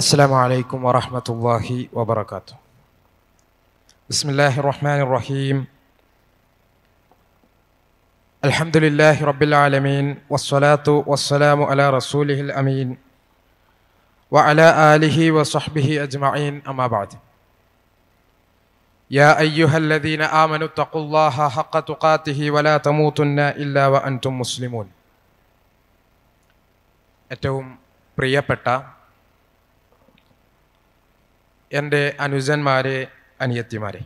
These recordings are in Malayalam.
السلام عليكم ورحمة الله وبركاته بسم الله الرحمن الرحيم الحمد لله رب العالمين والصلاة والسلام على رسوله الأمين وعلى آله وصحبه أجمعين أما بعد يا أيها الذين آمنوا اتقوا الله حق تقاته ولا تموتن إلا وأنتم مسلمون أتوم بريا എൻ്റെ അനുജന്മാരെ അനിയത്തിമാരെ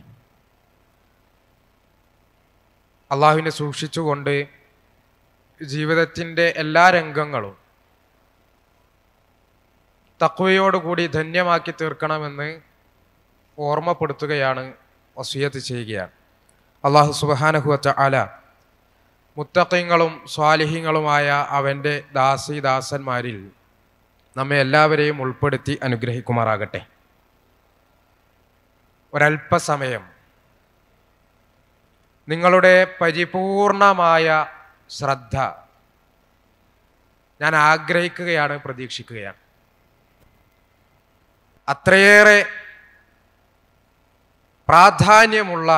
അള്ളാഹുവിനെ സൂക്ഷിച്ചുകൊണ്ട് ജീവിതത്തിൻ്റെ എല്ലാ രംഗങ്ങളും തക്വയോടുകൂടി ധന്യമാക്കി തീർക്കണമെന്ന് ഓർമ്മപ്പെടുത്തുകയാണ് വസൂയത്ത് ചെയ്യുകയാണ് അള്ളാഹു സുബാനഹുവറ്റ അല മുത്തക്കങ്ങളും സ്വാലിഹ്യങ്ങളുമായ അവൻ്റെ ദാസി ദാസന്മാരിൽ നമ്മെ എല്ലാവരെയും ഉൾപ്പെടുത്തി അനുഗ്രഹിക്കുമാറാകട്ടെ ഒരല്പസമയം നിങ്ങളുടെ പരിപൂർണമായ ശ്രദ്ധ ഞാൻ ആഗ്രഹിക്കുകയാണ് പ്രതീക്ഷിക്കുകയാണ് അത്രയേറെ പ്രാധാന്യമുള്ള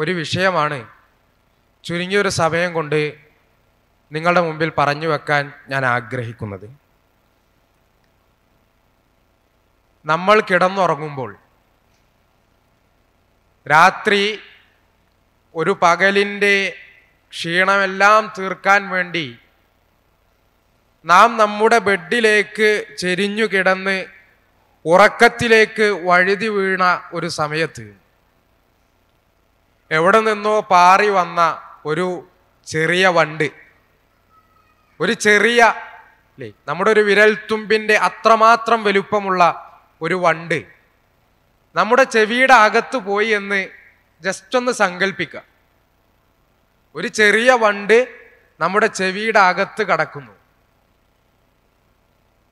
ഒരു വിഷയമാണ് ചുരുങ്ങിയൊരു സമയം കൊണ്ട് നിങ്ങളുടെ മുമ്പിൽ പറഞ്ഞു വെക്കാൻ ഞാൻ ആഗ്രഹിക്കുന്നത് നമ്മൾ കിടന്നുറങ്ങുമ്പോൾ രാത്രി ഒരു പകലിൻ്റെ ക്ഷീണമെല്ലാം തീർക്കാൻ വേണ്ടി നാം നമ്മുടെ ബെഡിലേക്ക് ചെരിഞ്ഞു കിടന്ന് ഉറക്കത്തിലേക്ക് വഴുതി വീണ ഒരു സമയത്ത് എവിടെ നിന്നോ പാറി വന്ന ഒരു ചെറിയ വണ്ട് ഒരു ചെറിയ നമ്മുടെ ഒരു വിരൽത്തുമ്പിൻ്റെ അത്രമാത്രം വലുപ്പമുള്ള ഒരു വണ്ട് നമ്മുടെ ചെവിയുടെ അകത്ത് പോയി എന്ന് ജസ്റ്റ് ഒന്ന് സങ്കല്പിക്കുക ഒരു ചെറിയ വണ്ട് നമ്മുടെ ചെവിയുടെ അകത്ത് കടക്കുന്നു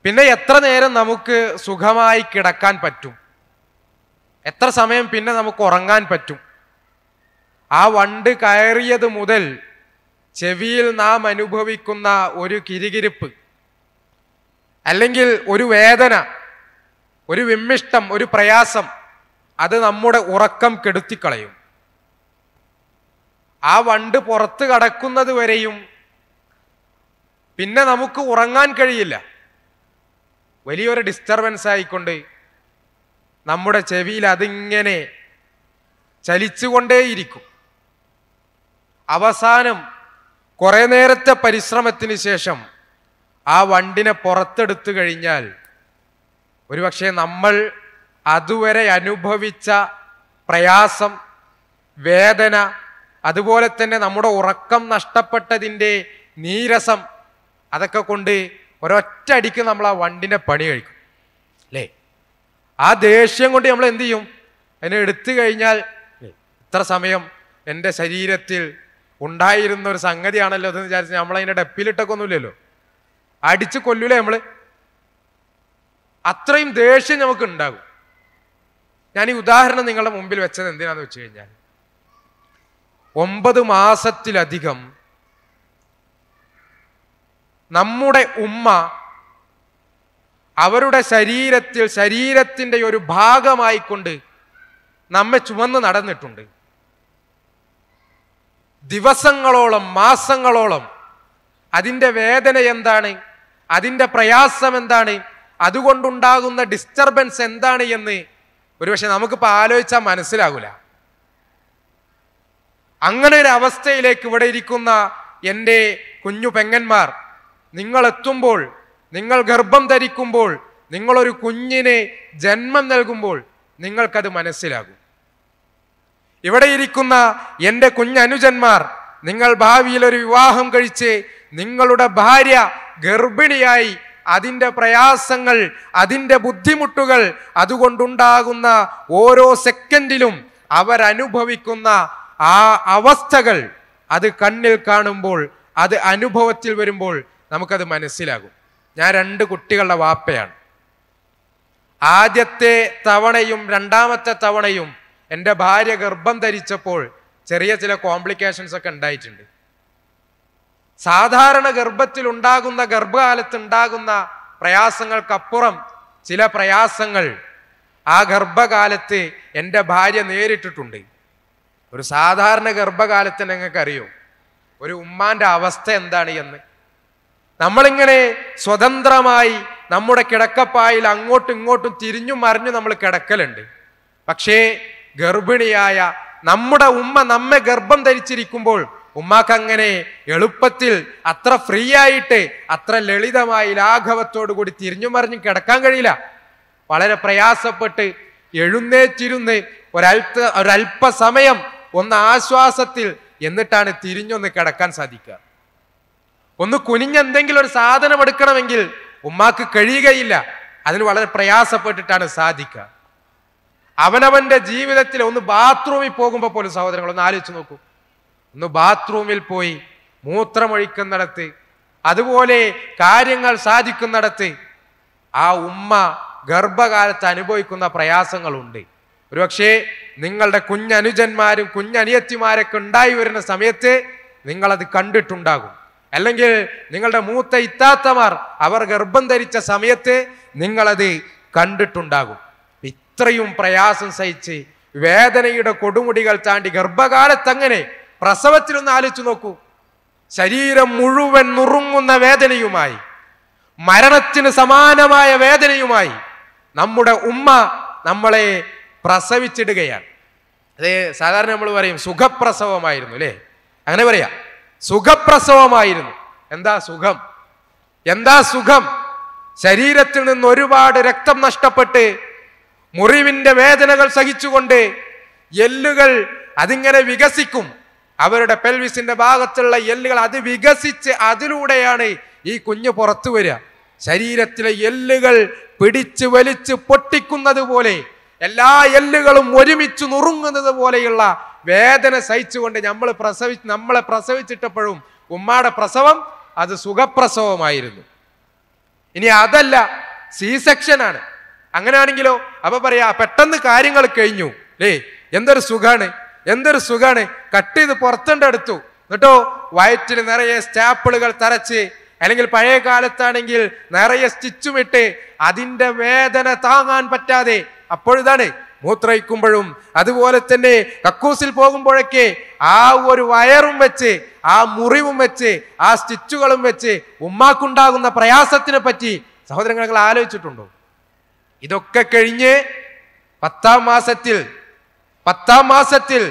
പിന്നെ എത്ര നേരം നമുക്ക് സുഖമായി കിടക്കാൻ പറ്റും എത്ര സമയം പിന്നെ നമുക്ക് ഉറങ്ങാൻ പറ്റും ആ വണ്ട് കയറിയത് മുതൽ ചെവിയിൽ നാം അനുഭവിക്കുന്ന ഒരു കിരികിരിപ്പ് അല്ലെങ്കിൽ ഒരു വേദന ഒരു വിമ്മിഷ്ടം ഒരു പ്രയാസം അത് നമ്മുടെ ഉറക്കം കെടുത്തിക്കളയും ആ വണ്ട് പുറത്ത് കടക്കുന്നത് വരെയും പിന്നെ നമുക്ക് ഉറങ്ങാൻ കഴിയില്ല വലിയൊരു ഡിസ്റ്റർബൻസ് ആയിക്കൊണ്ട് നമ്മുടെ ചെവിയിൽ അതിങ്ങനെ ചലിച്ചുകൊണ്ടേയിരിക്കും അവസാനം കുറേ നേരത്തെ പരിശ്രമത്തിന് ശേഷം ആ വണ്ടിനെ പുറത്തെടുത്തു കഴിഞ്ഞാൽ ഒരുപക്ഷെ നമ്മൾ അതുവരെ അനുഭവിച്ച പ്രയാസം വേദന അതുപോലെ തന്നെ നമ്മുടെ ഉറക്കം നഷ്ടപ്പെട്ടതിൻ്റെ നീരസം അതൊക്കെ കൊണ്ട് ഒരൊറ്റ അടിക്ക് നമ്മൾ ആ വണ്ടിൻ്റെ പണി കഴിക്കും അല്ലേ ആ ദേഷ്യം കൊണ്ട് നമ്മൾ എന്ത് ചെയ്യും അതിനെ എടുത്തു കഴിഞ്ഞാൽ ഇത്ര സമയം എൻ്റെ ശരീരത്തിൽ ഉണ്ടായിരുന്ന ഒരു സംഗതിയാണല്ലോ എന്ന് വിചാരിച്ച് നമ്മളതിൻ്റെ ഒന്നുമില്ലല്ലോ അടിച്ച് കൊല്ലൂലേ നമ്മൾ അത്രയും ദേഷ്യം നമുക്ക് ഉണ്ടാകും ഞാൻ ഈ ഉദാഹരണം നിങ്ങളുടെ മുമ്പിൽ വെച്ചത് എന്തിനാന്ന് വെച്ച് കഴിഞ്ഞാൽ ഒമ്പത് മാസത്തിലധികം നമ്മുടെ ഉമ്മ അവരുടെ ശരീരത്തിൽ ശരീരത്തിൻ്റെ ഒരു ഭാഗമായിക്കൊണ്ട് നമ്മെ ചുമന്ന് നടന്നിട്ടുണ്ട് ദിവസങ്ങളോളം മാസങ്ങളോളം അതിൻ്റെ വേദന എന്താണ് അതിൻ്റെ പ്രയാസം എന്താണ് അതുകൊണ്ടുണ്ടാകുന്ന ഡിസ്റ്റർബൻസ് എന്താണ് എന്ന് ഒരുപക്ഷെ നമുക്കിപ്പോൾ ആലോചിച്ചാൽ മനസ്സിലാകൂല അങ്ങനെ ഒരു അവസ്ഥയിലേക്ക് ഇവിടെ ഇരിക്കുന്ന എൻ്റെ കുഞ്ഞു പെങ്ങന്മാർ നിങ്ങൾ എത്തുമ്പോൾ നിങ്ങൾ ഗർഭം ധരിക്കുമ്പോൾ നിങ്ങളൊരു കുഞ്ഞിനെ ജന്മം നൽകുമ്പോൾ നിങ്ങൾക്കത് മനസ്സിലാകും ഇവിടെ ഇരിക്കുന്ന എൻ്റെ കുഞ്ഞനുജന്മാർ നിങ്ങൾ ഭാവിയിൽ ഒരു വിവാഹം കഴിച്ച് നിങ്ങളുടെ ഭാര്യ ഗർഭിണിയായി അതിൻ്റെ പ്രയാസങ്ങൾ അതിൻ്റെ ബുദ്ധിമുട്ടുകൾ അതുകൊണ്ടുണ്ടാകുന്ന ഓരോ സെക്കൻഡിലും അവരനുഭവിക്കുന്ന ആ അവസ്ഥകൾ അത് കണ്ണിൽ കാണുമ്പോൾ അത് അനുഭവത്തിൽ വരുമ്പോൾ നമുക്കത് മനസ്സിലാകും ഞാൻ രണ്ട് കുട്ടികളുടെ വാപ്പയാണ് ആദ്യത്തെ തവണയും രണ്ടാമത്തെ തവണയും എൻ്റെ ഭാര്യ ഗർഭം ധരിച്ചപ്പോൾ ചെറിയ ചില കോംപ്ലിക്കേഷൻസ് ഒക്കെ ഉണ്ടായിട്ടുണ്ട് സാധാരണ ഗർഭത്തിൽ ഉണ്ടാകുന്ന ഗർഭകാലത്ത് ഉണ്ടാകുന്ന പ്രയാസങ്ങൾക്കപ്പുറം ചില പ്രയാസങ്ങൾ ആ ഗർഭകാലത്ത് എൻ്റെ ഭാര്യ നേരിട്ടിട്ടുണ്ട് ഒരു സാധാരണ ഗർഭകാലത്ത് നിങ്ങൾക്കറിയോ ഒരു ഉമ്മാന്റെ അവസ്ഥ എന്താണ് എന്ന് നമ്മളിങ്ങനെ സ്വതന്ത്രമായി നമ്മുടെ കിടക്കപ്പായിൽ അങ്ങോട്ടും ഇങ്ങോട്ടും തിരിഞ്ഞും മറിഞ്ഞു നമ്മൾ കിടക്കലുണ്ട് പക്ഷേ ഗർഭിണിയായ നമ്മുടെ ഉമ്മ നമ്മെ ഗർഭം ധരിച്ചിരിക്കുമ്പോൾ ഉമ്മാക്ക് അങ്ങനെ എളുപ്പത്തിൽ അത്ര ഫ്രീ ആയിട്ട് അത്ര ലളിതമായി ലാഘവത്തോടു കൂടി തിരിഞ്ഞു മറിഞ്ഞ് കിടക്കാൻ കഴിയില്ല വളരെ പ്രയാസപ്പെട്ട് എഴുന്നേറ്റിരുന്ന് ഒരൽപ്പ ഒരല്പസമയം ഒന്ന് ആശ്വാസത്തിൽ എന്നിട്ടാണ് തിരിഞ്ഞൊന്ന് കിടക്കാൻ സാധിക്കുക ഒന്ന് കുനിഞ്ഞെന്തെങ്കിലും ഒരു സാധനം എടുക്കണമെങ്കിൽ ഉമ്മാക്ക് കഴിയുകയില്ല അതിന് വളരെ പ്രയാസപ്പെട്ടിട്ടാണ് സാധിക്കുക അവനവന്റെ ജീവിതത്തിൽ ഒന്ന് ബാത്റൂമിൽ പോകുമ്പോൾ പോലും സഹോദരങ്ങൾ ഒന്ന് ആലോചിച്ച് നോക്കൂ ഒന്ന് ബാത്റൂമിൽ പോയി മൂത്രമൊഴിക്കുന്നിടത്ത് അതുപോലെ കാര്യങ്ങൾ സാധിക്കുന്നിടത്ത് ആ ഉമ്മ ഗർഭകാലത്ത് അനുഭവിക്കുന്ന പ്രയാസങ്ങളുണ്ട് ഒരുപക്ഷേ നിങ്ങളുടെ കുഞ്ഞനുജന്മാരും കുഞ്ഞനിയത്തിമാരൊക്കെ ഉണ്ടായി വരുന്ന സമയത്ത് നിങ്ങളത് കണ്ടിട്ടുണ്ടാകും അല്ലെങ്കിൽ നിങ്ങളുടെ മൂത്ത ഇത്താത്തമാർ അവർ ഗർഭം ധരിച്ച സമയത്ത് നിങ്ങളത് കണ്ടിട്ടുണ്ടാകും ഇത്രയും പ്രയാസം സഹിച്ച് വേദനയുടെ കൊടുമുടികൾ താണ്ടി ഗർഭകാലത്തങ്ങനെ പ്രസവത്തിലൊന്ന് ആലോചിച്ചു നോക്കൂ ശരീരം മുഴുവൻ നുറുങ്ങുന്ന വേദനയുമായി മരണത്തിന് സമാനമായ വേദനയുമായി നമ്മുടെ ഉമ്മ നമ്മളെ പ്രസവിച്ചിടുകയാണ് അതേ സാധാരണ നമ്മൾ പറയും സുഖപ്രസവമായിരുന്നു അല്ലേ അങ്ങനെ പറയാ സുഖപ്രസവമായിരുന്നു എന്താ സുഖം എന്താ സുഖം ശരീരത്തിൽ നിന്ന് ഒരുപാട് രക്തം നഷ്ടപ്പെട്ട് മുറിവിൻ്റെ വേദനകൾ സഹിച്ചുകൊണ്ട് എല്ലുകൾ അതിങ്ങനെ വികസിക്കും അവരുടെ പെൽവിസിന്റെ ഭാഗത്തുള്ള എല്ലുകൾ അത് വികസിച്ച് അതിലൂടെയാണ് ഈ കുഞ്ഞ് പുറത്തു വരിക ശരീരത്തിലെ എല്ലുകൾ പിടിച്ച് വലിച്ച് പൊട്ടിക്കുന്നത് പോലെ എല്ലാ എല്ലുകളും ഒരുമിച്ച് നുറുങ്ങുന്നത് പോലെയുള്ള വേദന സഹിച്ചുകൊണ്ട് നമ്മൾ പ്രസവി നമ്മളെ പ്രസവിച്ചിട്ടപ്പോഴും ഉമ്മാടെ പ്രസവം അത് സുഖപ്രസവമായിരുന്നു ഇനി അതല്ല സി സെക്ഷനാണ് അങ്ങനെയാണെങ്കിലോ അപ്പൊ പറയാ പെട്ടെന്ന് കാര്യങ്ങൾ കഴിഞ്ഞു അല്ലേ എന്തൊരു സുഖാണ് എന്തൊരു സുഖാണ് കട്ട് ചെയ്ത് പുറത്തുണ്ട് എടുത്തു എന്നിട്ടോ വയറ്റിൽ നിറയെ സ്റ്റാപ്പിളുകൾ തരച്ച് അല്ലെങ്കിൽ പഴയ കാലത്താണെങ്കിൽ നിറയെ ഇട്ട് അതിന്റെ വേദന താങ്ങാൻ പറ്റാതെ അപ്പോഴിതാണ് മൂത്രയിക്കുമ്പോഴും അതുപോലെ തന്നെ കക്കൂസിൽ പോകുമ്പോഴൊക്കെ ആ ഒരു വയറും വെച്ച് ആ മുറിവും വെച്ച് ആ സ്റ്റിച്ചുകളും വെച്ച് ഉമ്മാക്കുണ്ടാകുന്ന പ്രയാസത്തിനെ പറ്റി സഹോദരങ്ങൾ ആലോചിച്ചിട്ടുണ്ടോ ഇതൊക്കെ കഴിഞ്ഞ് പത്താം മാസത്തിൽ പത്താം മാസത്തിൽ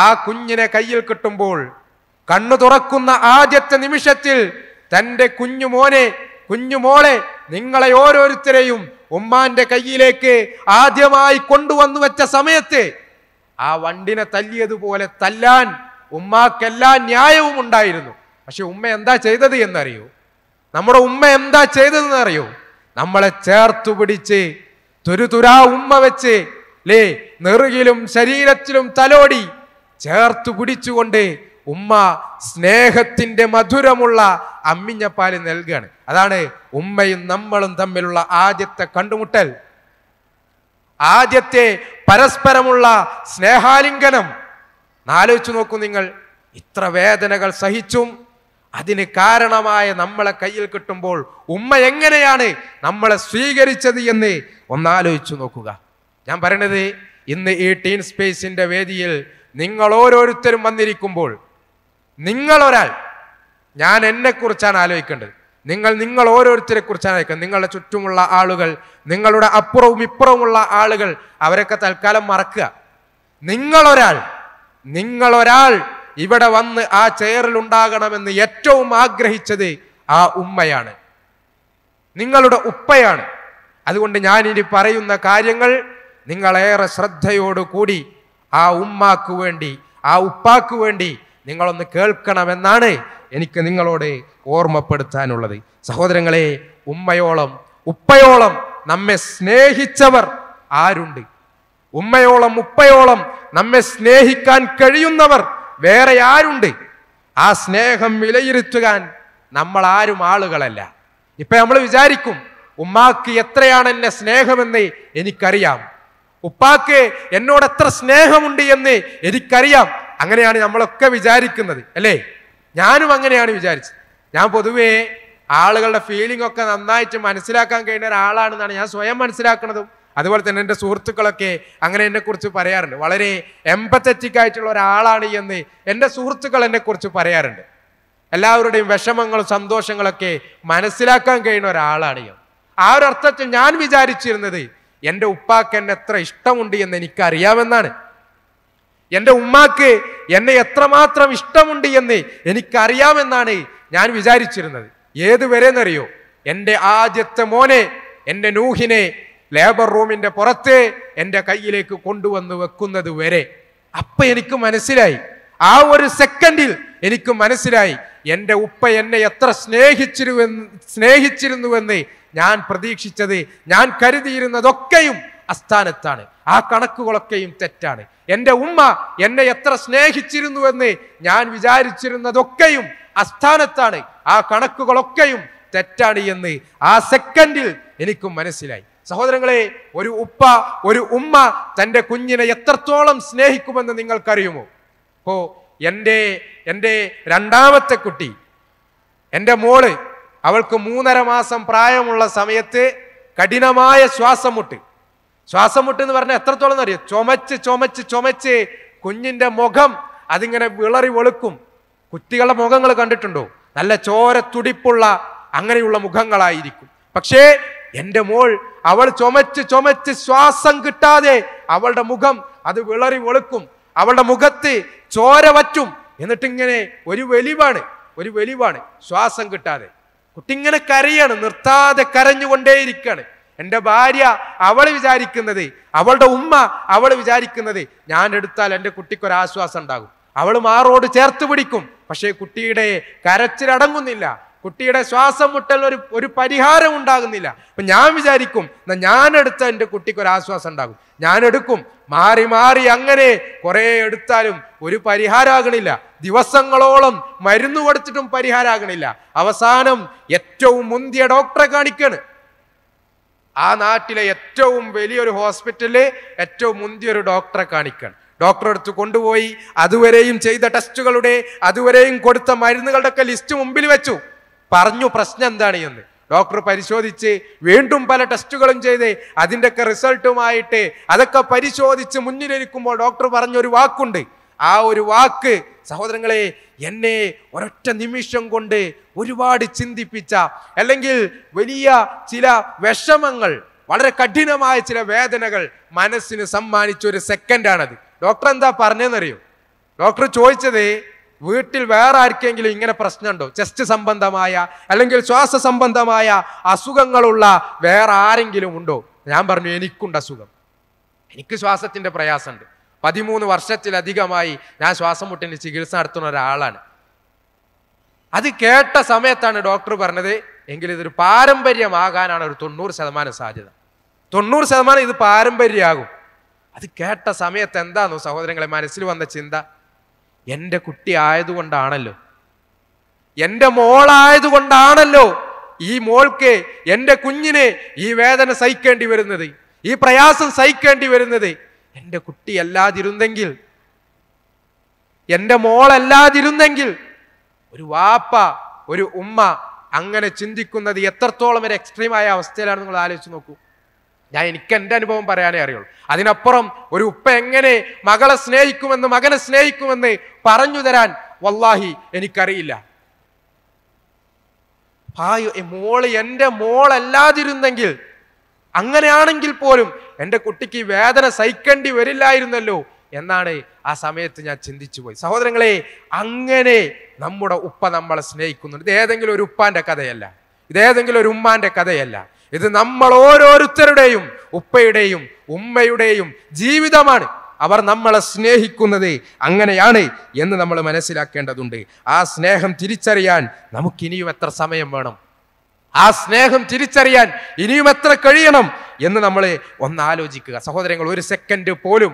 ആ കുഞ്ഞിനെ കയ്യിൽ കിട്ടുമ്പോൾ കണ്ണു തുറക്കുന്ന ആദ്യത്തെ നിമിഷത്തിൽ തൻ്റെ കുഞ്ഞുമോനെ കുഞ്ഞുമോളെ നിങ്ങളെ ഓരോരുത്തരെയും ഉമ്മാന്റെ കയ്യിലേക്ക് ആദ്യമായി കൊണ്ടുവന്നു വെച്ച സമയത്ത് ആ വണ്ടിനെ തല്ലിയതുപോലെ തല്ലാൻ ഉമ്മാക്കെല്ലാ ന്യായവും ഉണ്ടായിരുന്നു പക്ഷെ ഉമ്മ എന്താ ചെയ്തത് എന്നറിയോ നമ്മുടെ ഉമ്മ എന്താ ചെയ്തതെന്നറിയോ നമ്മളെ ചേർത്തു പിടിച്ച് തുരുതുരാ ഉമ്മ വെച്ച് ലേ നെറുകിലും ശരീരത്തിലും തലോടി ചേർത്തു കുടിച്ചുകൊണ്ട് ഉമ്മ സ്നേഹത്തിന്റെ മധുരമുള്ള അമ്മിഞ്ഞപ്പാല് നൽകുകയാണ് അതാണ് ഉമ്മയും നമ്മളും തമ്മിലുള്ള ആദ്യത്തെ കണ്ടുമുട്ടൽ ആദ്യത്തെ പരസ്പരമുള്ള സ്നേഹാലിംഗനം ആലോചിച്ചു നോക്കൂ നിങ്ങൾ ഇത്ര വേദനകൾ സഹിച്ചും അതിന് കാരണമായ നമ്മളെ കയ്യിൽ കിട്ടുമ്പോൾ ഉമ്മ എങ്ങനെയാണ് നമ്മളെ സ്വീകരിച്ചത് എന്ന് ഒന്നാലോചിച്ചു നോക്കുക ഞാൻ പറയണത് ഇന്ന് ഈ ടീൻ സ്പേസിന്റെ വേദിയിൽ നിങ്ങൾ ഓരോരുത്തരും വന്നിരിക്കുമ്പോൾ നിങ്ങളൊരാൾ ഞാൻ കുറിച്ചാണ് ആലോചിക്കേണ്ടത് നിങ്ങൾ നിങ്ങൾ ഓരോരുത്തരെ കുറിച്ചാണ് ആലോചിക്കുന്നത് നിങ്ങളുടെ ചുറ്റുമുള്ള ആളുകൾ നിങ്ങളുടെ അപ്പുറവും ഇപ്പുറവുമുള്ള ആളുകൾ അവരൊക്കെ തൽക്കാലം മറക്കുക നിങ്ങളൊരാൾ നിങ്ങളൊരാൾ ഇവിടെ വന്ന് ആ ചെയറിൽ ഉണ്ടാകണമെന്ന് ഏറ്റവും ആഗ്രഹിച്ചത് ആ ഉമ്മയാണ് നിങ്ങളുടെ ഉപ്പയാണ് അതുകൊണ്ട് ഞാനിനി പറയുന്ന കാര്യങ്ങൾ നിങ്ങളേറെ ശ്രദ്ധയോടുകൂടി ആ ഉമ്മാക്കു വേണ്ടി ആ ഉപ്പാക്ക് വേണ്ടി നിങ്ങളൊന്ന് കേൾക്കണമെന്നാണ് എനിക്ക് നിങ്ങളോട് ഓർമ്മപ്പെടുത്താനുള്ളത് സഹോദരങ്ങളെ ഉമ്മയോളം ഉപ്പയോളം നമ്മെ സ്നേഹിച്ചവർ ആരുണ്ട് ഉമ്മയോളം ഉപ്പയോളം നമ്മെ സ്നേഹിക്കാൻ കഴിയുന്നവർ വേറെ ആരുണ്ട് ആ സ്നേഹം വിലയിരുത്തുവാൻ നമ്മൾ ആരും ആളുകളല്ല ഇപ്പൊ നമ്മൾ വിചാരിക്കും ഉമ്മാക്ക് എത്രയാണ് എന്നെ സ്നേഹമെന്ന് എനിക്കറിയാം ഉപ്പാക്ക് എന്നോട് എത്ര സ്നേഹമുണ്ട് എന്ന് എനിക്കറിയാം അങ്ങനെയാണ് നമ്മളൊക്കെ വിചാരിക്കുന്നത് അല്ലേ ഞാനും അങ്ങനെയാണ് വിചാരിച്ചത് ഞാൻ പൊതുവേ ആളുകളുടെ ഫീലിംഗ് ഒക്കെ നന്നായിട്ട് മനസ്സിലാക്കാൻ കഴിയുന്ന ഒരാളാണെന്നാണ് ഞാൻ സ്വയം മനസ്സിലാക്കുന്നതും അതുപോലെ തന്നെ എൻ്റെ സുഹൃത്തുക്കളൊക്കെ അങ്ങനെ എന്നെക്കുറിച്ച് പറയാറുണ്ട് വളരെ എമ്പത്തറ്റിക് ആയിട്ടുള്ള ഒരാളാണ് എന്ന് എൻ്റെ സുഹൃത്തുക്കൾ എന്നെക്കുറിച്ച് പറയാറുണ്ട് എല്ലാവരുടെയും വിഷമങ്ങളും സന്തോഷങ്ങളൊക്കെ മനസ്സിലാക്കാൻ കഴിയുന്ന ഒരാളാണ് ഞാൻ ആ ഒരു അർത്ഥത്തിൽ ഞാൻ വിചാരിച്ചിരുന്നത് എൻ്റെ ഉപ്പാക്ക് എന്നെ എത്ര ഇഷ്ടമുണ്ട് എന്ന് എനിക്കറിയാമെന്നാണ് എൻ്റെ ഉമ്മാക്ക് എന്നെ എത്രമാത്രം ഇഷ്ടമുണ്ട് എന്ന് എനിക്കറിയാമെന്നാണ് ഞാൻ വിചാരിച്ചിരുന്നത് ഏത് എന്നറിയോ എൻ്റെ ആദ്യത്തെ മോനെ എൻ്റെ നൂഹിനെ ലേബർ റൂമിൻ്റെ പുറത്ത് എൻ്റെ കയ്യിലേക്ക് കൊണ്ടുവന്ന് വെക്കുന്നത് വരെ അപ്പം എനിക്ക് മനസ്സിലായി ആ ഒരു സെക്കൻഡിൽ എനിക്ക് മനസ്സിലായി എൻ്റെ ഉപ്പ എന്നെ എത്ര സ്നേഹിച്ചിരുവെന്ന് സ്നേഹിച്ചിരുന്നുവെന്ന് ഞാൻ പ്രതീക്ഷിച്ചത് ഞാൻ കരുതിയിരുന്നതൊക്കെയും അസ്ഥാനത്താണ് ആ കണക്കുകളൊക്കെയും തെറ്റാണ് എൻ്റെ ഉമ്മ എന്നെ എത്ര സ്നേഹിച്ചിരുന്നുവെന്ന് ഞാൻ വിചാരിച്ചിരുന്നതൊക്കെയും അസ്ഥാനത്താണ് ആ കണക്കുകളൊക്കെയും തെറ്റാണ് എന്ന് ആ സെക്കൻഡിൽ എനിക്കും മനസ്സിലായി സഹോദരങ്ങളെ ഒരു ഉപ്പ ഒരു ഉമ്മ തൻ്റെ കുഞ്ഞിനെ എത്രത്തോളം സ്നേഹിക്കുമെന്ന് നിങ്ങൾക്കറിയുമോ ഓ എൻ്റെ എൻ്റെ രണ്ടാമത്തെ കുട്ടി എൻ്റെ മോള് അവൾക്ക് മൂന്നര മാസം പ്രായമുള്ള സമയത്ത് കഠിനമായ ശ്വാസം മുട്ട് ശ്വാസം മുട്ട് എന്ന് പറഞ്ഞാൽ എത്രത്തോളം അറിയാം ചുമച്ച് ചുമച്ച് ചുമച്ച് കുഞ്ഞിൻ്റെ മുഖം അതിങ്ങനെ വിളറി വെളുക്കും കുട്ടികളുടെ മുഖങ്ങൾ കണ്ടിട്ടുണ്ടോ നല്ല ചോര തുടിപ്പുള്ള അങ്ങനെയുള്ള മുഖങ്ങളായിരിക്കും പക്ഷേ എൻ്റെ മോൾ അവൾ ചുമച്ച് ചുമച്ച് ശ്വാസം കിട്ടാതെ അവളുടെ മുഖം അത് വിളറി വെളുക്കും അവളുടെ മുഖത്ത് ചോര വറ്റും എന്നിട്ടിങ്ങനെ ഒരു വെലിവാണ് ഒരു വെലിവാണ് ശ്വാസം കിട്ടാതെ കുട്ടിങ്ങനെ കരയാണ് നിർത്താതെ കരഞ്ഞുകൊണ്ടേയിരിക്കുകയാണ് എൻ്റെ ഭാര്യ അവൾ വിചാരിക്കുന്നത് അവളുടെ ഉമ്മ അവൾ വിചാരിക്കുന്നത് ഞാൻ എടുത്താൽ എൻ്റെ കുട്ടിക്കൊരാശ്വാസം ഉണ്ടാകും അവൾ മാറോട് ചേർത്ത് പിടിക്കും പക്ഷേ കുട്ടിയുടെ കരച്ചിലടങ്ങുന്നില്ല കുട്ടിയുടെ ശ്വാസം മുട്ടൽ ഒരു ഒരു പരിഹാരം ഉണ്ടാകുന്നില്ല അപ്പം ഞാൻ വിചാരിക്കും എന്നാൽ ഞാനെടുത്ത എൻ്റെ കുട്ടിക്ക് ഒരു ആശ്വാസം ഉണ്ടാകും ഞാനെടുക്കും മാറി മാറി അങ്ങനെ കുറേ എടുത്താലും ഒരു പരിഹാരമാകണില്ല ദിവസങ്ങളോളം മരുന്ന് കൊടുത്തിട്ടും പരിഹാരമാകണില്ല അവസാനം ഏറ്റവും മുന്തിയ ഡോക്ടറെ കാണിക്കാണ് ആ നാട്ടിലെ ഏറ്റവും വലിയൊരു ഹോസ്പിറ്റലിലെ ഏറ്റവും മുന്തിയൊരു ഡോക്ടറെ കാണിക്കാണ് ഡോക്ടറെ അടുത്ത് കൊണ്ടുപോയി അതുവരെയും ചെയ്ത ടെസ്റ്റുകളുടെ അതുവരെയും കൊടുത്ത മരുന്നുകളുടെ ഒക്കെ ലിസ്റ്റ് മുമ്പിൽ വെച്ചു പറഞ്ഞു പ്രശ്നം എന്താണ് എന്ന് ഡോക്ടർ പരിശോധിച്ച് വീണ്ടും പല ടെസ്റ്റുകളും ചെയ്ത് അതിൻ്റെയൊക്കെ റിസൾട്ടുമായിട്ട് അതൊക്കെ പരിശോധിച്ച് മുന്നിലിരിക്കുമ്പോൾ ഡോക്ടർ പറഞ്ഞൊരു വാക്കുണ്ട് ആ ഒരു വാക്ക് സഹോദരങ്ങളെ എന്നെ ഒരൊറ്റ നിമിഷം കൊണ്ട് ഒരുപാട് ചിന്തിപ്പിച്ച അല്ലെങ്കിൽ വലിയ ചില വിഷമങ്ങൾ വളരെ കഠിനമായ ചില വേദനകൾ മനസ്സിന് സമ്മാനിച്ച ഒരു സെക്കൻഡാണത് ഡോക്ടർ എന്താ പറഞ്ഞതെന്നറിയോ ഡോക്ടർ ചോദിച്ചത് വീട്ടിൽ വേറെ ആർക്കെങ്കിലും ഇങ്ങനെ പ്രശ്നമുണ്ടോ ചെസ്റ്റ് സംബന്ധമായ അല്ലെങ്കിൽ ശ്വാസ സംബന്ധമായ അസുഖങ്ങളുള്ള വേറെ ആരെങ്കിലും ഉണ്ടോ ഞാൻ പറഞ്ഞു എനിക്കുണ്ട് അസുഖം എനിക്ക് ശ്വാസത്തിൻ്റെ പ്രയാസമുണ്ട് പതിമൂന്ന് വർഷത്തിലധികമായി ഞാൻ ശ്വാസം മുട്ടിന് ചികിത്സ നടത്തുന്ന ഒരാളാണ് അത് കേട്ട സമയത്താണ് ഡോക്ടർ പറഞ്ഞത് എങ്കിൽ ഇതൊരു പാരമ്പര്യമാകാനാണ് ഒരു തൊണ്ണൂറ് ശതമാനം സാധ്യത തൊണ്ണൂറ് ശതമാനം ഇത് പാരമ്പര്യമാകും അത് കേട്ട സമയത്ത് എന്താണോ സഹോദരങ്ങളെ മനസ്സിൽ വന്ന ചിന്ത എൻ്റെ കുട്ടി ആയതുകൊണ്ടാണല്ലോ എൻ്റെ മോളായതുകൊണ്ടാണല്ലോ ഈ മോൾക്ക് എൻ്റെ കുഞ്ഞിനെ ഈ വേദന സഹിക്കേണ്ടി വരുന്നത് ഈ പ്രയാസം സഹിക്കേണ്ടി വരുന്നത് എൻ്റെ കുട്ടിയല്ലാതിരുന്നെങ്കിൽ എൻ്റെ മോളല്ലാതിരുന്നെങ്കിൽ ഒരു വാപ്പ ഒരു ഉമ്മ അങ്ങനെ ചിന്തിക്കുന്നത് എത്രത്തോളം ഒരു എക്സ്ട്രീമായ അവസ്ഥയിലാണ് നിങ്ങൾ ആലോചിച്ച് നോക്കൂ ഞാൻ എനിക്ക് എൻ്റെ അനുഭവം പറയാനേ അറിയുള്ളൂ അതിനപ്പുറം ഒരു ഉപ്പ എങ്ങനെ മകളെ സ്നേഹിക്കുമെന്ന് മകനെ സ്നേഹിക്കുമെന്ന് പറഞ്ഞു തരാൻ വല്ലാഹി എനിക്കറിയില്ല മോള് എൻ്റെ മോളല്ലാതിരുന്നെങ്കിൽ അങ്ങനെയാണെങ്കിൽ പോലും എൻ്റെ കുട്ടിക്ക് വേദന സഹിക്കേണ്ടി വരില്ലായിരുന്നല്ലോ എന്നാണ് ആ സമയത്ത് ഞാൻ ചിന്തിച്ചു പോയി സഹോദരങ്ങളെ അങ്ങനെ നമ്മുടെ ഉപ്പ നമ്മളെ സ്നേഹിക്കുന്നുണ്ട് ഇത് ഏതെങ്കിലും ഒരു ഉപ്പാന്റെ കഥയല്ല ഇത് ഏതെങ്കിലും ഒരു ഉമ്മാന്റെ കഥയല്ല ഇത് നമ്മൾ ഓരോരുത്തരുടെയും ഉപ്പയുടെയും ഉമ്മയുടെയും ജീവിതമാണ് അവർ നമ്മളെ സ്നേഹിക്കുന്നത് അങ്ങനെയാണ് എന്ന് നമ്മൾ മനസ്സിലാക്കേണ്ടതുണ്ട് ആ സ്നേഹം തിരിച്ചറിയാൻ നമുക്കിനിയും എത്ര സമയം വേണം ആ സ്നേഹം തിരിച്ചറിയാൻ ഇനിയും എത്ര കഴിയണം എന്ന് നമ്മൾ ഒന്ന് ആലോചിക്കുക സഹോദരങ്ങൾ ഒരു സെക്കൻഡ് പോലും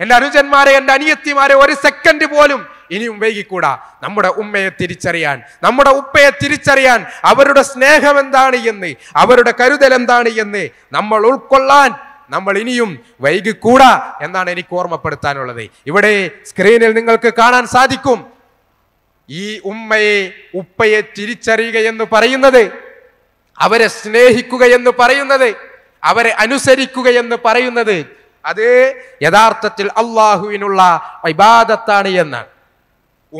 എൻ്റെ അനുജന്മാരെ എൻ്റെ അനിയത്തിമാരെ ഒരു സെക്കൻഡ് പോലും ഇനിയും വൈകിക്കൂടാ നമ്മുടെ ഉമ്മയെ തിരിച്ചറിയാൻ നമ്മുടെ ഉപ്പയെ തിരിച്ചറിയാൻ അവരുടെ സ്നേഹം എന്താണ് എന്ന് അവരുടെ കരുതൽ എന്താണ് എന്ന് നമ്മൾ ഉൾക്കൊള്ളാൻ നമ്മൾ ഇനിയും വൈകിക്കൂടാ എന്നാണ് എനിക്ക് ഓർമ്മപ്പെടുത്താനുള്ളത് ഇവിടെ സ്ക്രീനിൽ നിങ്ങൾക്ക് കാണാൻ സാധിക്കും ഈ ഉമ്മയെ ഉപ്പയെ തിരിച്ചറിയുക എന്ന് പറയുന്നത് അവരെ സ്നേഹിക്കുക എന്ന് പറയുന്നത് അവരെ അനുസരിക്കുക എന്ന് പറയുന്നത് അത് യഥാർത്ഥത്തിൽ അള്ളാഹുവിനുള്ള ഇബാദത്താണ് എന്ന്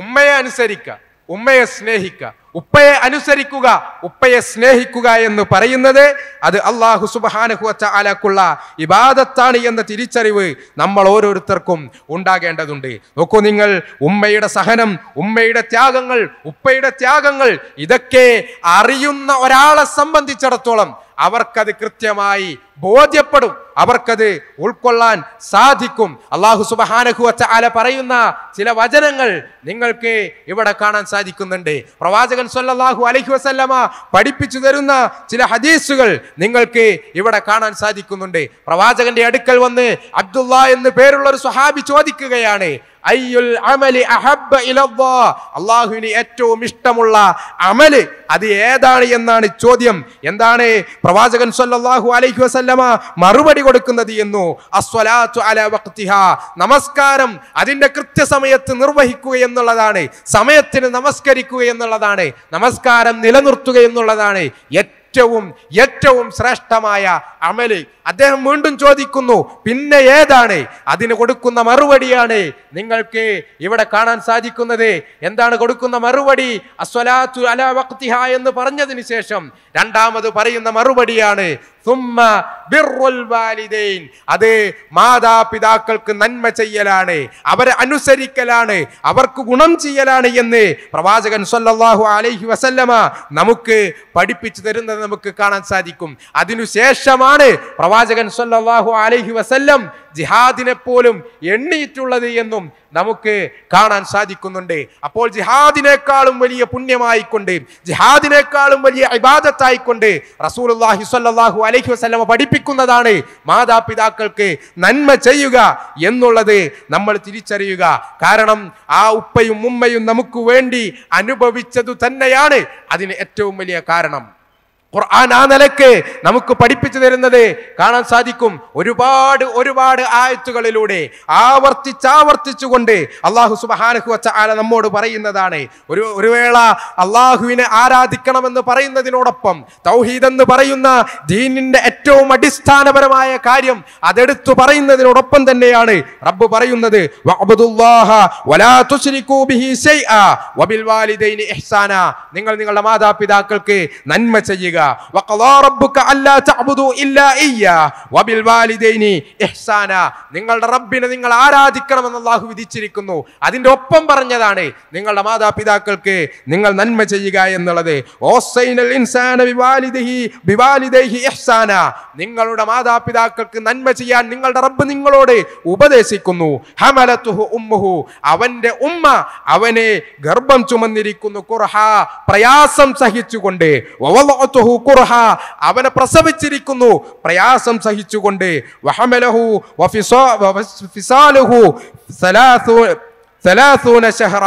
ഉമ്മയെ അനുസരിക്കുക ഉമ്മയെ സ്നേഹിക്കുക ഉപ്പയെ അനുസരിക്കുക ഉപ്പയെ സ്നേഹിക്കുക എന്ന് പറയുന്നത് അത് അള്ളാഹു സുബാനുഹുവച്ച അലക്കുള്ള ഇബാദത്താണ് എന്ന തിരിച്ചറിവ് നമ്മൾ ഓരോരുത്തർക്കും ഉണ്ടാകേണ്ടതുണ്ട് നോക്കൂ നിങ്ങൾ ഉമ്മയുടെ സഹനം ഉമ്മയുടെ ത്യാഗങ്ങൾ ഉപ്പയുടെ ത്യാഗങ്ങൾ ഇതൊക്കെ അറിയുന്ന ഒരാളെ സംബന്ധിച്ചിടത്തോളം അവർക്കത് കൃത്യമായി ബോധ്യപ്പെടും അവർക്കത് ഉൾക്കൊള്ളാൻ സാധിക്കും അള്ളാഹു സുബഹാനഹു അല പറയുന്ന ചില വചനങ്ങൾ നിങ്ങൾക്ക് ഇവിടെ കാണാൻ സാധിക്കുന്നുണ്ട് പ്രവാചകൻ സല്ലാഹു അലഹി വസല്ലമ പഠിപ്പിച്ചു തരുന്ന ചില ഹദീസുകൾ നിങ്ങൾക്ക് ഇവിടെ കാണാൻ സാധിക്കുന്നുണ്ട് പ്രവാചകന്റെ അടുക്കൽ വന്ന് അബ്ദുള്ള എന്ന് പേരുള്ള ഒരു സുഹാബി ചോദിക്കുകയാണ് അയ്യുൽ അമലി അഹബ്ബ അള്ളാഹുവിന് ഏറ്റവും ഇഷ്ടമുള്ള അമല് അത് ഏതാണ് എന്നാണ് ചോദ്യം എന്താണ് പ്രവാചകൻ സല്ലാഹു അലൈഹി വസ്ല്ല വസല്ലമ മറുപടി കൊടുക്കുന്നത് എന്നു അസ്വലാത്തു അല വക്തിഹ നമസ്കാരം അതിൻ്റെ കൃത്യസമയത്ത് നിർവഹിക്കുക എന്നുള്ളതാണ് സമയത്തിന് നമസ്കരിക്കുക എന്നുള്ളതാണ് നമസ്കാരം നിലനിർത്തുക എന്നുള്ളതാണ് ഏറ്റവും ഏറ്റവും ശ്രേഷ്ഠമായ അമല് അദ്ദേഹം വീണ്ടും ചോദിക്കുന്നു പിന്നെ ഏതാണ് അതിന് കൊടുക്കുന്ന മറുപടിയാണ് നിങ്ങൾക്ക് ഇവിടെ കാണാൻ സാധിക്കുന്നത് എന്താണ് കൊടുക്കുന്ന മറുപടി അസ്വലാത്തു അല എന്ന് പറഞ്ഞതിന് ശേഷം രണ്ടാമത് പറയുന്ന മറുപടിയാണ് അത് മാതാപിതാക്കൾക്ക് നന്മ ചെയ്യലാണ് അവരെ അനുസരിക്കലാണ് അവർക്ക് ഗുണം ചെയ്യലാണ് എന്ന് പ്രവാചകൻ സല്ലാഹു അലൈഹി വസല്ലമ നമുക്ക് പഠിപ്പിച്ചു തരുന്നത് നമുക്ക് കാണാൻ സാധിക്കും അതിനുശേഷമാണ് പ്രവാചകൻ പ്രവാചകൻ സല്ലാഹു അലഹി വസല്ലം ജിഹാദിനെ പോലും എണ്ണിയിട്ടുള്ളത് എന്നും നമുക്ക് കാണാൻ സാധിക്കുന്നുണ്ട് അപ്പോൾ ജിഹാദിനേക്കാളും വലിയ പുണ്യമായിക്കൊണ്ട് ജിഹാദിനേക്കാളും വലിയ ഇബാദത്തായിക്കൊണ്ട് റസൂലുല്ലാഹി സ്വല്ലാഹു അലഹി വസ്ലമ പഠിപ്പിക്കുന്നതാണ് മാതാപിതാക്കൾക്ക് നന്മ ചെയ്യുക എന്നുള്ളത് നമ്മൾ തിരിച്ചറിയുക കാരണം ആ ഉപ്പയും ഉമ്മയും നമുക്ക് വേണ്ടി അനുഭവിച്ചതു തന്നെയാണ് അതിന് ഏറ്റവും വലിയ കാരണം ഖുർആൻ ആ നിലയ്ക്ക് നമുക്ക് പഠിപ്പിച്ചു തരുന്നത് കാണാൻ സാധിക്കും ഒരുപാട് ഒരുപാട് ആയത്തുകളിലൂടെ ആവർത്തിച്ചാവർത്തിച്ചുകൊണ്ട് അള്ളാഹു സുബഹാനഹു വച്ച ആല നമ്മോട് പറയുന്നതാണ് ഒരു ഒരു വേള അള്ളാഹുവിനെ ആരാധിക്കണമെന്ന് പറയുന്നതിനോടൊപ്പം തൗഹീദ് എന്ന് പറയുന്ന ദീനിന്റെ ഏറ്റവും അടിസ്ഥാനപരമായ കാര്യം അതെടുത്തു പറയുന്നതിനോടൊപ്പം തന്നെയാണ് റബ്ബ് പറയുന്നത് നിങ്ങൾ നിങ്ങളുടെ മാതാപിതാക്കൾക്ക് നന്മ ചെയ്യുക നിങ്ങളുടെ റബ്ബിനെ നിങ്ങൾ ആരാധിക്കണമെന്ന് അള്ളാഹു വിധിച്ചിരിക്കുന്നു അതിൻ്റെ ഒപ്പം പറഞ്ഞതാണ് നിങ്ങളുടെ മാതാപിതാക്കൾക്ക് നിങ്ങൾ നന്മ ചെയ്യുക എന്നുള്ളത് നിങ്ങളുടെ മാതാപിതാക്കൾക്ക് നന്മ ചെയ്യാൻ നിങ്ങളുടെ റബ്ബ് നിങ്ങളോട് ഉപദേശിക്കുന്നു ഉമ്മുഹു അവന്റെ ഉമ്മ അവനെ ഗർഭം ചുമന്നിരിക്കുന്നു കുറഹ പ്രയാസം സഹിച്ചുകൊണ്ട് അവനെ പ്രസവിച്ചിരിക്കുന്നു പ്രയാസം സഹിച്ചുകൊണ്ട് വഹമലഹു ഫിസാലുഹു സലാസൂ സലാസൂന ഷെഹ്റ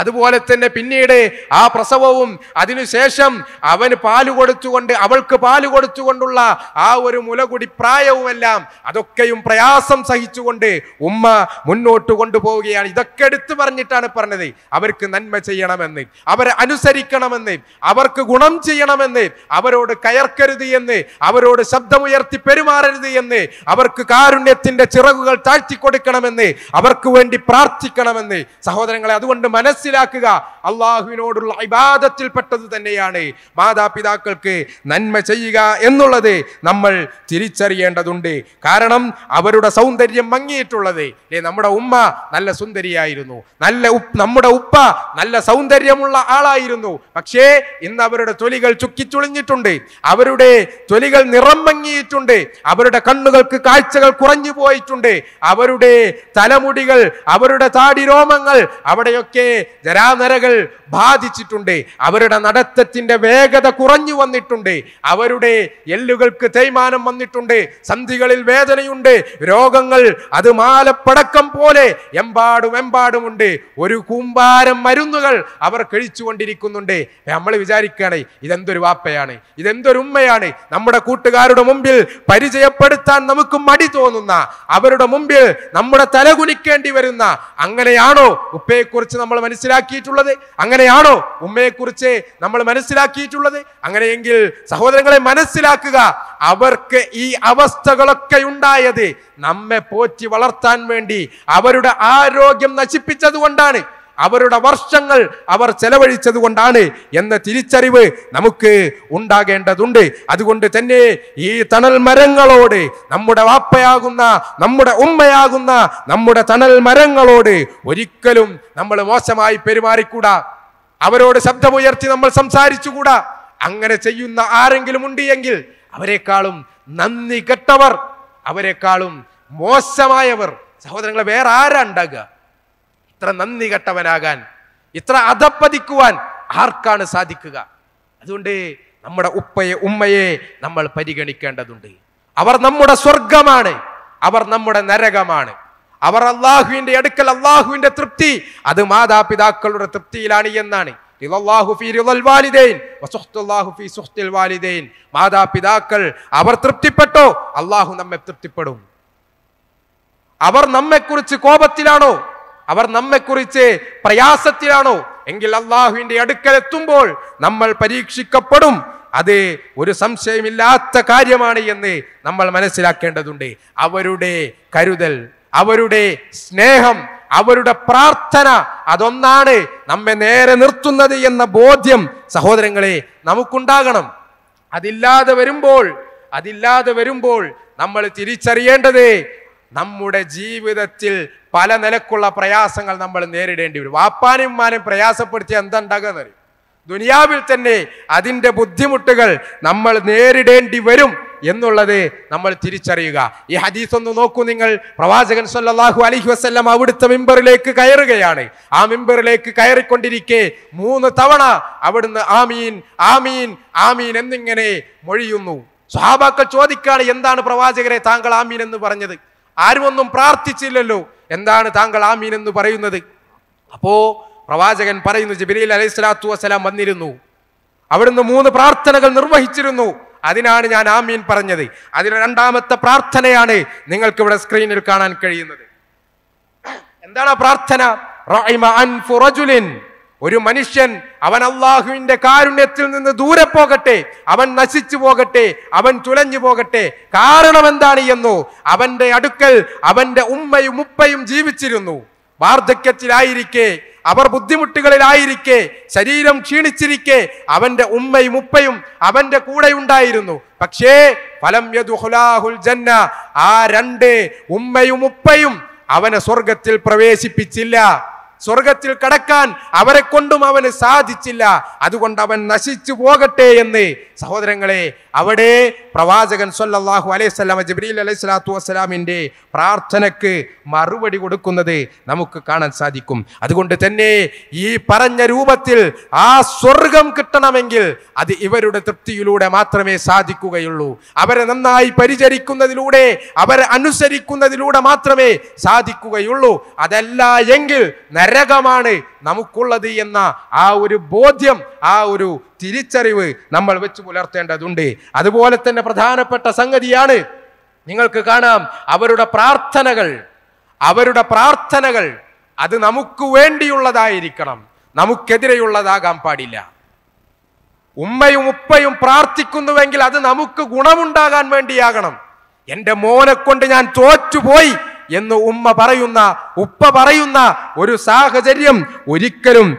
അതുപോലെ തന്നെ പിന്നീട് ആ പ്രസവവും അതിനുശേഷം അവന് പാല് കൊടുത്തുകൊണ്ട് അവൾക്ക് പാല് കൊടുത്തുകൊണ്ടുള്ള ആ ഒരു മുലകുടി പ്രായവുമെല്ലാം അതൊക്കെയും പ്രയാസം സഹിച്ചുകൊണ്ട് ഉമ്മ മുന്നോട്ട് കൊണ്ടുപോവുകയാണ് ഇതൊക്കെ എടുത്തു പറഞ്ഞിട്ടാണ് പറഞ്ഞത് അവർക്ക് നന്മ ചെയ്യണമെന്ന് അവരെ അനുസരിക്കണമെന്ന് അവർക്ക് ഗുണം ചെയ്യണമെന്ന് അവരോട് കയർക്കരുത് എന്ന് അവരോട് ശബ്ദമുയർത്തി പെരുമാറരുത് എന്ന് അവർക്ക് കാരുണ്യത്തിന്റെ ചിറകുകൾ താഴ്ത്തി കൊടുക്കണമെന്ന് അവർക്ക് വേണ്ടി പ്രാർത്ഥിക്കണമെന്ന് സഹോദരങ്ങളെ അതുകൊണ്ട് മനസ്സ് മനസ്സിലാക്കുക അള്ളാഹുവിനോടുള്ള ഇബാദത്തിൽപ്പെട്ടത് തന്നെയാണ് മാതാപിതാക്കൾക്ക് നന്മ ചെയ്യുക എന്നുള്ളത് നമ്മൾ തിരിച്ചറിയേണ്ടതുണ്ട് കാരണം അവരുടെ സൗന്ദര്യം മങ്ങിയിട്ടുള്ളത് അല്ലേ നമ്മുടെ ഉമ്മ നല്ല സുന്ദരിയായിരുന്നു നല്ല നമ്മുടെ ഉപ്പ നല്ല സൗന്ദര്യമുള്ള ആളായിരുന്നു പക്ഷേ ഇന്ന് അവരുടെ തൊലികൾ ചുക്കിച്ചുളിഞ്ഞിട്ടുണ്ട് അവരുടെ തൊലികൾ നിറം മങ്ങിയിട്ടുണ്ട് അവരുടെ കണ്ണുകൾക്ക് കാഴ്ചകൾ കുറഞ്ഞു പോയിട്ടുണ്ട് അവരുടെ തലമുടികൾ അവരുടെ താടി രോമങ്ങൾ അവിടെയൊക്കെ ജരാനരകൾ ബാധിച്ചിട്ടുണ്ട് അവരുടെ നടത്തത്തിന്റെ വേഗത കുറഞ്ഞു വന്നിട്ടുണ്ട് അവരുടെ എല്ലുകൾക്ക് തേയ്മാനം വന്നിട്ടുണ്ട് സന്ധികളിൽ വേദനയുണ്ട് രോഗങ്ങൾ അത് മാലപ്പടക്കം പോലെ എമ്പാടും എമ്പാടുമുണ്ട് ഒരു കൂമ്പാരം മരുന്നുകൾ അവർ കഴിച്ചുകൊണ്ടിരിക്കുന്നുണ്ട് നമ്മൾ വിചാരിക്കുകയാണ് ഇതെന്തൊരു വാപ്പയാണ് ഇതെന്തൊരു ഉമ്മയാണ് നമ്മുടെ കൂട്ടുകാരുടെ മുമ്പിൽ പരിചയപ്പെടുത്താൻ നമുക്ക് മടി തോന്നുന്ന അവരുടെ മുമ്പിൽ നമ്മുടെ തലകുനിക്കേണ്ടി വരുന്ന അങ്ങനെയാണോ ഉപ്പയെക്കുറിച്ച് നമ്മൾ മനസ്സിലാക്കി മനസ്സിലാക്കിയിട്ടുള്ളത് അങ്ങനെയാണോ ഉമ്മയെക്കുറിച്ച് നമ്മൾ മനസ്സിലാക്കിയിട്ടുള്ളത് അങ്ങനെയെങ്കിൽ സഹോദരങ്ങളെ മനസ്സിലാക്കുക അവർക്ക് ഈ അവസ്ഥകളൊക്കെ ഉണ്ടായത് നമ്മെ പോറ്റി വളർത്താൻ വേണ്ടി അവരുടെ ആരോഗ്യം നശിപ്പിച്ചത് കൊണ്ടാണ് അവരുടെ വർഷങ്ങൾ അവർ ചെലവഴിച്ചത് കൊണ്ടാണ് എന്ന തിരിച്ചറിവ് നമുക്ക് ഉണ്ടാകേണ്ടതുണ്ട് അതുകൊണ്ട് തന്നെ ഈ തണൽ മരങ്ങളോട് നമ്മുടെ വാപ്പയാകുന്ന നമ്മുടെ ഉമ്മയാകുന്ന നമ്മുടെ തണൽ മരങ്ങളോട് ഒരിക്കലും നമ്മൾ മോശമായി പെരുമാറിക്കൂടാ അവരോട് ശബ്ദമുയർത്തി നമ്മൾ സംസാരിച്ചുകൂടാ അങ്ങനെ ചെയ്യുന്ന ആരെങ്കിലും ഉണ്ട് എങ്കിൽ അവരെക്കാളും നന്ദി കെട്ടവർ അവരെക്കാളും മോശമായവർ സഹോദരങ്ങളെ വേറെ ആരാ ഉണ്ടാകുക ഇത്ര നന്ദി കെട്ടവനാകാൻ ഇത്ര അധപ്പതിക്കുവാൻ ആർക്കാണ് സാധിക്കുക അതുകൊണ്ട് നമ്മുടെ ഉപ്പയെ ഉമ്മയെ നമ്മൾ പരിഗണിക്കേണ്ടതുണ്ട് അവർ നമ്മുടെ സ്വർഗമാണ് അവർ നമ്മുടെ നരകമാണ് അവർ അള്ളാഹുവിന്റെ അടുക്കൽ അള്ളാഹുവിന്റെ തൃപ്തി അത് മാതാപിതാക്കളുടെ തൃപ്തിയിലാണ് എന്നാണ് മാതാപിതാക്കൾ അവർ തൃപ്തിപ്പെട്ടോ അള്ളാഹു നമ്മെ തൃപ്തിപ്പെടും അവർ നമ്മെക്കുറിച്ച് കോപത്തിലാണോ അവർ നമ്മെക്കുറിച്ച് പ്രയാസത്തിലാണോ എങ്കിൽ അള്ളാഹുവിന്റെ എത്തുമ്പോൾ നമ്മൾ പരീക്ഷിക്കപ്പെടും അത് ഒരു സംശയമില്ലാത്ത കാര്യമാണ് എന്ന് നമ്മൾ മനസ്സിലാക്കേണ്ടതുണ്ട് അവരുടെ കരുതൽ അവരുടെ സ്നേഹം അവരുടെ പ്രാർത്ഥന അതൊന്നാണ് നമ്മെ നേരെ നിർത്തുന്നത് എന്ന ബോധ്യം സഹോദരങ്ങളെ നമുക്കുണ്ടാകണം അതില്ലാതെ വരുമ്പോൾ അതില്ലാതെ വരുമ്പോൾ നമ്മൾ തിരിച്ചറിയേണ്ടത് നമ്മുടെ ജീവിതത്തിൽ പല നിലക്കുള്ള പ്രയാസങ്ങൾ നമ്മൾ നേരിടേണ്ടി വരും വാപ്പാനും ഉമ്മാനും പ്രയാസപ്പെടുത്തി എന്താ ദുനിയാവിൽ തന്നെ അതിൻ്റെ ബുദ്ധിമുട്ടുകൾ നമ്മൾ നേരിടേണ്ടി വരും എന്നുള്ളത് നമ്മൾ തിരിച്ചറിയുക ഈ ഹദീസ് ഒന്ന് നോക്കൂ നിങ്ങൾ പ്രവാചകൻ സല്ലാഹു അലഹി വസ്ല്ലാം അവിടുത്തെ മിമ്പറിലേക്ക് കയറുകയാണ് ആ മിമ്പറിലേക്ക് കയറിക്കൊണ്ടിരിക്കെ മൂന്ന് തവണ അവിടുന്ന് ആമീൻ ആമീൻ ആമീൻ എന്നിങ്ങനെ മൊഴിയുന്നു സ്വഹാബാക്കൾ ചോദിക്കാണ് എന്താണ് പ്രവാചകരെ താങ്കൾ ആമീൻ എന്ന് പറഞ്ഞത് ആരുമൊന്നും പ്രാർത്ഥിച്ചില്ലല്ലോ എന്താണ് താങ്കൾ ആമീൻ എന്ന് പറയുന്നത് അപ്പോ പ്രവാചകൻ പറയുന്നു ജബിലി അലൈഹി സ്വലാത്തു വസ്സലാം വന്നിരുന്നു അവിടുന്ന് മൂന്ന് പ്രാർത്ഥനകൾ നിർവഹിച്ചിരുന്നു അതിനാണ് ഞാൻ ആമീൻ പറഞ്ഞത് അതിന് രണ്ടാമത്തെ പ്രാർത്ഥനയാണ് നിങ്ങൾക്ക് ഇവിടെ സ്ക്രീനിൽ കാണാൻ കഴിയുന്നത് എന്താണ് ആ പ്രാർത്ഥന ഒരു മനുഷ്യൻ അവൻ അള്ളാഹുവിന്റെ കാരുണ്യത്തിൽ നിന്ന് ദൂരെ പോകട്ടെ അവൻ നശിച്ചു പോകട്ടെ അവൻ തുലഞ്ഞു പോകട്ടെ കാരണം എന്താണ് എന്നോ അവന്റെ അടുക്കൽ അവന്റെ ഉമ്മയും ഉപ്പയും ജീവിച്ചിരുന്നു വാർദ്ധക്യത്തിലായിരിക്കെ അവർ ബുദ്ധിമുട്ടുകളിലായിരിക്കെ ശരീരം ക്ഷീണിച്ചിരിക്കെ അവന്റെ ഉമ്മയും ഉപ്പയും അവന്റെ കൂടെ ഉണ്ടായിരുന്നു പക്ഷേ ഫലം യദുഹുലാഹുൽ ജന്ന ആ രണ്ട് ഉമ്മയും ഉപ്പയും അവനെ സ്വർഗത്തിൽ പ്രവേശിപ്പിച്ചില്ല സ്വർഗത്തിൽ കടക്കാൻ അവരെ കൊണ്ടും അവന് സാധിച്ചില്ല അതുകൊണ്ട് അവൻ നശിച്ചു പോകട്ടെ എന്ന് സഹോദരങ്ങളെ അവിടെ പ്രവാചകൻ സൊല്ലാഹു അലൈഹിസ്ലാം ജബ്രീൽ അലൈഹി സ്വലാത്തു വസ്സലാമിൻ്റെ പ്രാർത്ഥനക്ക് മറുപടി കൊടുക്കുന്നത് നമുക്ക് കാണാൻ സാധിക്കും അതുകൊണ്ട് തന്നെ ഈ പറഞ്ഞ രൂപത്തിൽ ആ സ്വർഗം കിട്ടണമെങ്കിൽ അത് ഇവരുടെ തൃപ്തിയിലൂടെ മാത്രമേ സാധിക്കുകയുള്ളൂ അവരെ നന്നായി പരിചരിക്കുന്നതിലൂടെ അവരെ അനുസരിക്കുന്നതിലൂടെ മാത്രമേ സാധിക്കുകയുള്ളൂ അതല്ല എങ്കിൽ നര നരകമാണ് നമുക്കുള്ളത് എന്ന ആ ഒരു ബോധ്യം ആ ഒരു തിരിച്ചറിവ് നമ്മൾ വെച്ച് പുലർത്തേണ്ടതുണ്ട് അതുപോലെ തന്നെ പ്രധാനപ്പെട്ട സംഗതിയാണ് നിങ്ങൾക്ക് കാണാം അവരുടെ പ്രാർത്ഥനകൾ അവരുടെ പ്രാർത്ഥനകൾ അത് നമുക്ക് വേണ്ടിയുള്ളതായിരിക്കണം നമുക്കെതിരെയുള്ളതാകാൻ പാടില്ല ഉമ്മയും ഉപ്പയും പ്രാർത്ഥിക്കുന്നുവെങ്കിൽ അത് നമുക്ക് ഗുണമുണ്ടാകാൻ വേണ്ടിയാകണം എൻ്റെ മോനെ കൊണ്ട് ഞാൻ തോറ്റുപോയി എന്ന് ഉമ്മ പറയുന്ന ഉപ്പ പറയുന്ന ഒരു സാഹചര്യം ഒരിക്കലും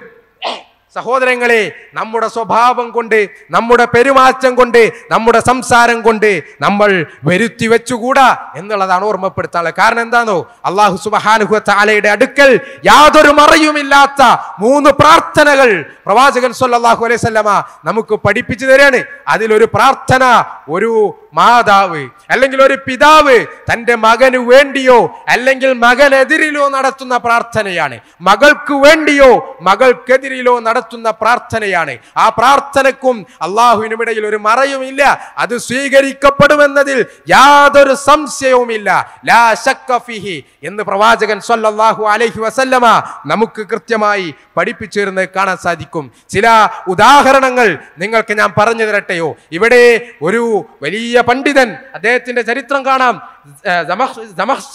സഹോദരങ്ങളെ നമ്മുടെ സ്വഭാവം കൊണ്ട് നമ്മുടെ പെരുമാറ്റം കൊണ്ട് നമ്മുടെ സംസാരം കൊണ്ട് നമ്മൾ വരുത്തി വെച്ചുകൂടാ എന്നുള്ളതാണ് ഓർമ്മപ്പെടുത്താനുള്ളത് കാരണം എന്താണോ അള്ളാഹു സുബഹാനുഹ താലയുടെ അടുക്കൽ യാതൊരു മറയുമില്ലാത്ത മൂന്ന് പ്രാർത്ഥനകൾ പ്രവാചകൻ അലൈഹി അലൈവല്ലമ നമുക്ക് പഠിപ്പിച്ചു തരാണ് അതിലൊരു പ്രാർത്ഥന ഒരു മാതാവ് അല്ലെങ്കിൽ ഒരു പിതാവ് തൻ്റെ മകന് വേണ്ടിയോ അല്ലെങ്കിൽ മകനെതിരിലോ നടത്തുന്ന പ്രാർത്ഥനയാണ് മകൾക്ക് വേണ്ടിയോ മകൾക്കെതിരിലോ നടത്തുന്ന പ്രാർത്ഥനയാണ് ആ പ്രാർത്ഥനക്കും അള്ളാഹുവിനുമിടയിൽ ഒരു മറയുമില്ല അത് സ്വീകരിക്കപ്പെടുമെന്നതിൽ യാതൊരു സംശയവുമില്ല ലാ എന്ന് പ്രവാചകൻ സല്ലല്ലാഹു അലൈഹി വസല്ലമ നമുക്ക് കൃത്യമായി പഠിപ്പിച്ചു കാണാൻ സാധിക്കും ചില ഉദാഹരണങ്ങൾ നിങ്ങൾക്ക് ഞാൻ പറഞ്ഞു തരട്ടെയോ ഇവിടെ ഒരു വലിയ പണ്ഡിതൻ അദ്ദേഹത്തിന്റെ ചരിത്രം കാണാം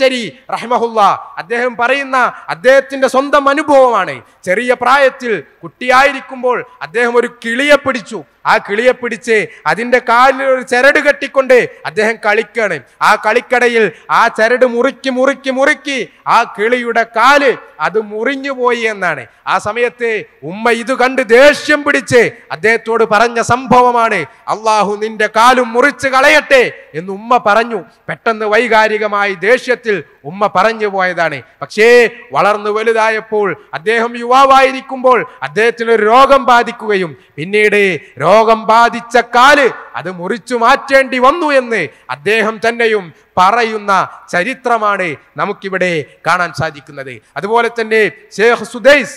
ശരി റഹിമഹുല്ല അദ്ദേഹം പറയുന്ന അദ്ദേഹത്തിൻ്റെ സ്വന്തം അനുഭവമാണ് ചെറിയ പ്രായത്തിൽ കുട്ടിയായിരിക്കുമ്പോൾ അദ്ദേഹം ഒരു കിളിയെ പിടിച്ചു ആ കിളിയെ പിടിച്ച് അതിൻ്റെ കാലിൽ ഒരു ചരട് കെട്ടിക്കൊണ്ട് അദ്ദേഹം കളിക്കുകയാണ് ആ കളിക്കടയിൽ ആ ചരട് മുറുക്കി മുറുക്കി മുറുക്കി ആ കിളിയുടെ കാല് അത് മുറിഞ്ഞു പോയി എന്നാണ് ആ സമയത്ത് ഉമ്മ ഇത് കണ്ട് ദേഷ്യം പിടിച്ച് അദ്ദേഹത്തോട് പറഞ്ഞ സംഭവമാണ് അള്ളാഹു നിന്റെ കാലും മുറിച്ച് കളയട്ടെ എന്ന് ഉമ്മ പറഞ്ഞു പെട്ടെന്ന് വൈകാരികമായി ദേഷ്യത്തിൽ ഉമ്മ പറഞ്ഞു പോയതാണ് പക്ഷേ വളർന്നു വലുതായപ്പോൾ അദ്ദേഹം യുവാവായിരിക്കുമ്പോൾ അദ്ദേഹത്തിന് ഒരു രോഗം ബാധിക്കുകയും പിന്നീട് രോഗം ബാധിച്ച കാല് അത് മുറിച്ചു മാറ്റേണ്ടി വന്നു എന്ന് അദ്ദേഹം തന്നെയും പറയുന്ന ചരിത്രമാണ് നമുക്കിവിടെ കാണാൻ സാധിക്കുന്നത് അതുപോലെ തന്നെ ഷേഖ് സുദൈസ്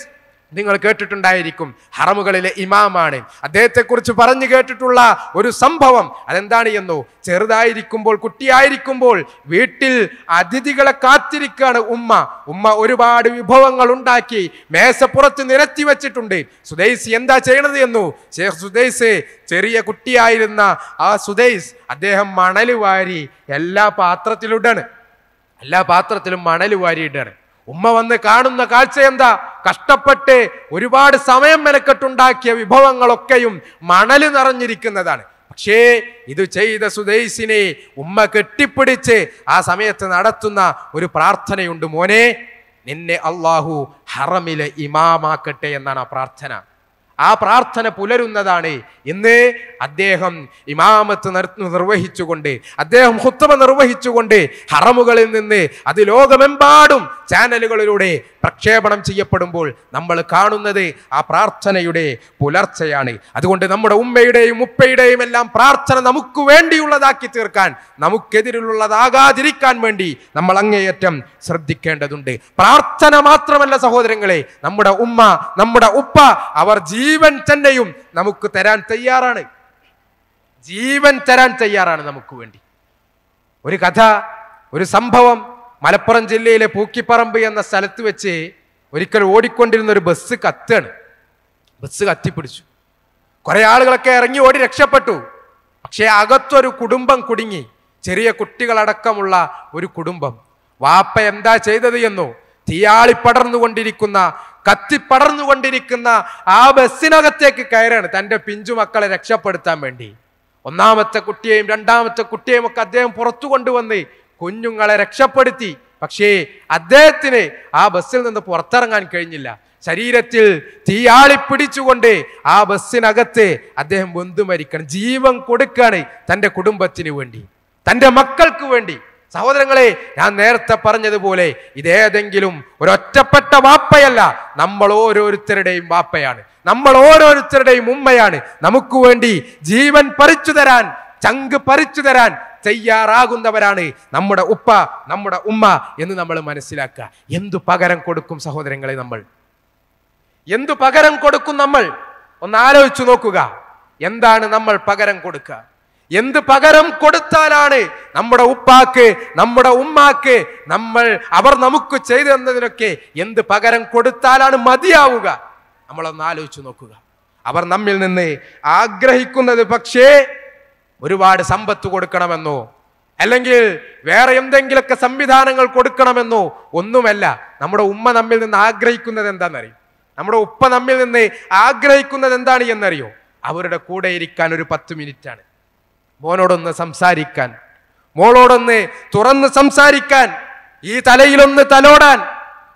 നിങ്ങൾ കേട്ടിട്ടുണ്ടായിരിക്കും ഹറമുകളിലെ ഇമാമാണ് അദ്ദേഹത്തെക്കുറിച്ച് പറഞ്ഞു കേട്ടിട്ടുള്ള ഒരു സംഭവം അതെന്താണ് എന്നോ ചെറുതായിരിക്കുമ്പോൾ കുട്ടിയായിരിക്കുമ്പോൾ വീട്ടിൽ അതിഥികളെ കാത്തിരിക്കുകയാണ് ഉമ്മ ഉമ്മ ഒരുപാട് വിഭവങ്ങൾ ഉണ്ടാക്കി മേശപ്പുറത്ത് നിരത്തി വെച്ചിട്ടുണ്ട് സുദൈസ് എന്താ ചെയ്യണത് എന്നു സുദൈസ് ചെറിയ കുട്ടിയായിരുന്ന ആ സുദൈസ് അദ്ദേഹം മണൽ വാരി എല്ലാ പാത്രത്തിലിടാണ് എല്ലാ പാത്രത്തിലും മണൽ വാരിയിടാണ് ഉമ്മ വന്ന് കാണുന്ന കാഴ്ച എന്താ കഷ്ടപ്പെട്ട് ഒരുപാട് സമയം മെനക്കെട്ടുണ്ടാക്കിയ വിഭവങ്ങളൊക്കെയും മണൽ നിറഞ്ഞിരിക്കുന്നതാണ് പക്ഷേ ഇത് ചെയ്ത സുദൈസിനെ ഉമ്മ കെട്ടിപ്പിടിച്ച് ആ സമയത്ത് നടത്തുന്ന ഒരു പ്രാർത്ഥനയുണ്ട് മോനെ നിന്നെ അള്ളാഹു ഹറമിലെ ഇമാമാക്കട്ടെ എന്നാണ് ആ പ്രാർത്ഥന ആ പ്രാർത്ഥന പുലരുന്നതാണ് ഇന്ന് അദ്ദേഹം ഇമാമത്ത് നിർവഹിച്ചുകൊണ്ട് അദ്ദേഹം ഹുത്തമ നിർവഹിച്ചുകൊണ്ട് ഹറമുകളിൽ നിന്ന് അത് ലോകമെമ്പാടും ചാനലുകളിലൂടെ പ്രക്ഷേപണം ചെയ്യപ്പെടുമ്പോൾ നമ്മൾ കാണുന്നത് ആ പ്രാർത്ഥനയുടെ പുലർച്ചയാണ് അതുകൊണ്ട് നമ്മുടെ ഉമ്മയുടെയും ഉപ്പയുടെയും എല്ലാം പ്രാർത്ഥന നമുക്ക് വേണ്ടിയുള്ളതാക്കി തീർക്കാൻ നമുക്കെതിരുള്ളതാകാതിരിക്കാൻ വേണ്ടി നമ്മൾ അങ്ങേയറ്റം ശ്രദ്ധിക്കേണ്ടതുണ്ട് പ്രാർത്ഥന മാത്രമല്ല സഹോദരങ്ങളെ നമ്മുടെ ഉമ്മ നമ്മുടെ ഉപ്പ അവർ ജീ ജീവൻ തന്നെയും നമുക്ക് തരാൻ തയ്യാറാണ് ജീവൻ തരാൻ തയ്യാറാണ് നമുക്ക് വേണ്ടി ഒരു കഥ ഒരു സംഭവം മലപ്പുറം ജില്ലയിലെ പൂക്കിപ്പറമ്പ് എന്ന സ്ഥലത്ത് വെച്ച് ഒരിക്കൽ ഓടിക്കൊണ്ടിരുന്ന ഒരു ബസ് കത്താണ് ബസ് കത്തിപ്പിടിച്ചു കുറേ ആളുകളൊക്കെ ഇറങ്ങി ഓടി രക്ഷപ്പെട്ടു പക്ഷേ അകത്തൊരു കുടുംബം കുടുങ്ങി ചെറിയ കുട്ടികളടക്കമുള്ള ഒരു കുടുംബം വാപ്പ എന്താ ചെയ്തത് എന്നോ തീയാളി പടർന്നുകൊണ്ടിരിക്കുന്ന കത്തി പടർന്നുകൊണ്ടിരിക്കുന്ന ആ ബസ്സിനകത്തേക്ക് കയറാണ് തൻ്റെ പിഞ്ചു മക്കളെ രക്ഷപ്പെടുത്താൻ വേണ്ടി ഒന്നാമത്തെ കുട്ടിയെയും രണ്ടാമത്തെ കുട്ടിയെയും ഒക്കെ അദ്ദേഹം പുറത്തു കൊണ്ടുവന്ന് കുഞ്ഞുങ്ങളെ രക്ഷപ്പെടുത്തി പക്ഷേ അദ്ദേഹത്തിന് ആ ബസ്സിൽ നിന്ന് പുറത്തിറങ്ങാൻ കഴിഞ്ഞില്ല ശരീരത്തിൽ തീയാളി പിടിച്ചുകൊണ്ട് ആ ബസ്സിനകത്ത് അദ്ദേഹം വെന്തു മരിക്കണം ജീവൻ കൊടുക്കുകയാണ് തൻ്റെ കുടുംബത്തിന് വേണ്ടി തൻ്റെ മക്കൾക്ക് വേണ്ടി സഹോദരങ്ങളെ ഞാൻ നേരത്തെ പറഞ്ഞതുപോലെ ഇതേതെങ്കിലും ഒരൊറ്റപ്പെട്ട വാപ്പയല്ല നമ്മൾ ഓരോരുത്തരുടെയും വാപ്പയാണ് നമ്മൾ ഓരോരുത്തരുടെയും ഉമ്മയാണ് നമുക്ക് വേണ്ടി ജീവൻ പറിച്ചു തരാൻ ചങ്ക് പറിച്ചു തരാൻ തയ്യാറാകുന്നവരാണ് നമ്മുടെ ഉപ്പ നമ്മുടെ ഉമ്മ എന്ന് നമ്മൾ മനസ്സിലാക്കുക എന്തു പകരം കൊടുക്കും സഹോദരങ്ങളെ നമ്മൾ എന്തു പകരം കൊടുക്കും നമ്മൾ ഒന്ന് ആലോചിച്ചു നോക്കുക എന്താണ് നമ്മൾ പകരം കൊടുക്കുക എന്ത് പകരം കൊടുത്താലാണ് നമ്മുടെ ഉപ്പാക്ക് നമ്മുടെ ഉമ്മാക്ക് നമ്മൾ അവർ നമുക്ക് ചെയ്തു തന്നതിനൊക്കെ എന്ത് പകരം കൊടുത്താലാണ് മതിയാവുക നമ്മളൊന്ന് ആലോചിച്ചു നോക്കുക അവർ നമ്മിൽ നിന്ന് ആഗ്രഹിക്കുന്നത് പക്ഷേ ഒരുപാട് സമ്പത്ത് കൊടുക്കണമെന്നോ അല്ലെങ്കിൽ വേറെ എന്തെങ്കിലുമൊക്കെ സംവിധാനങ്ങൾ കൊടുക്കണമെന്നോ ഒന്നുമല്ല നമ്മുടെ ഉമ്മ നമ്മിൽ നിന്ന് ആഗ്രഹിക്കുന്നത് എന്താണെന്നറിയും നമ്മുടെ ഉപ്പ നമ്മിൽ നിന്ന് ആഗ്രഹിക്കുന്നത് എന്താണ് എന്നറിയോ അവരുടെ കൂടെ ഇരിക്കാൻ ഒരു പത്ത് മിനിറ്റാണ് മോനോടൊന്ന് സംസാരിക്കാൻ മോളോടൊന്ന് തുറന്ന് സംസാരിക്കാൻ ഈ തലയിലൊന്ന് തലോടാൻ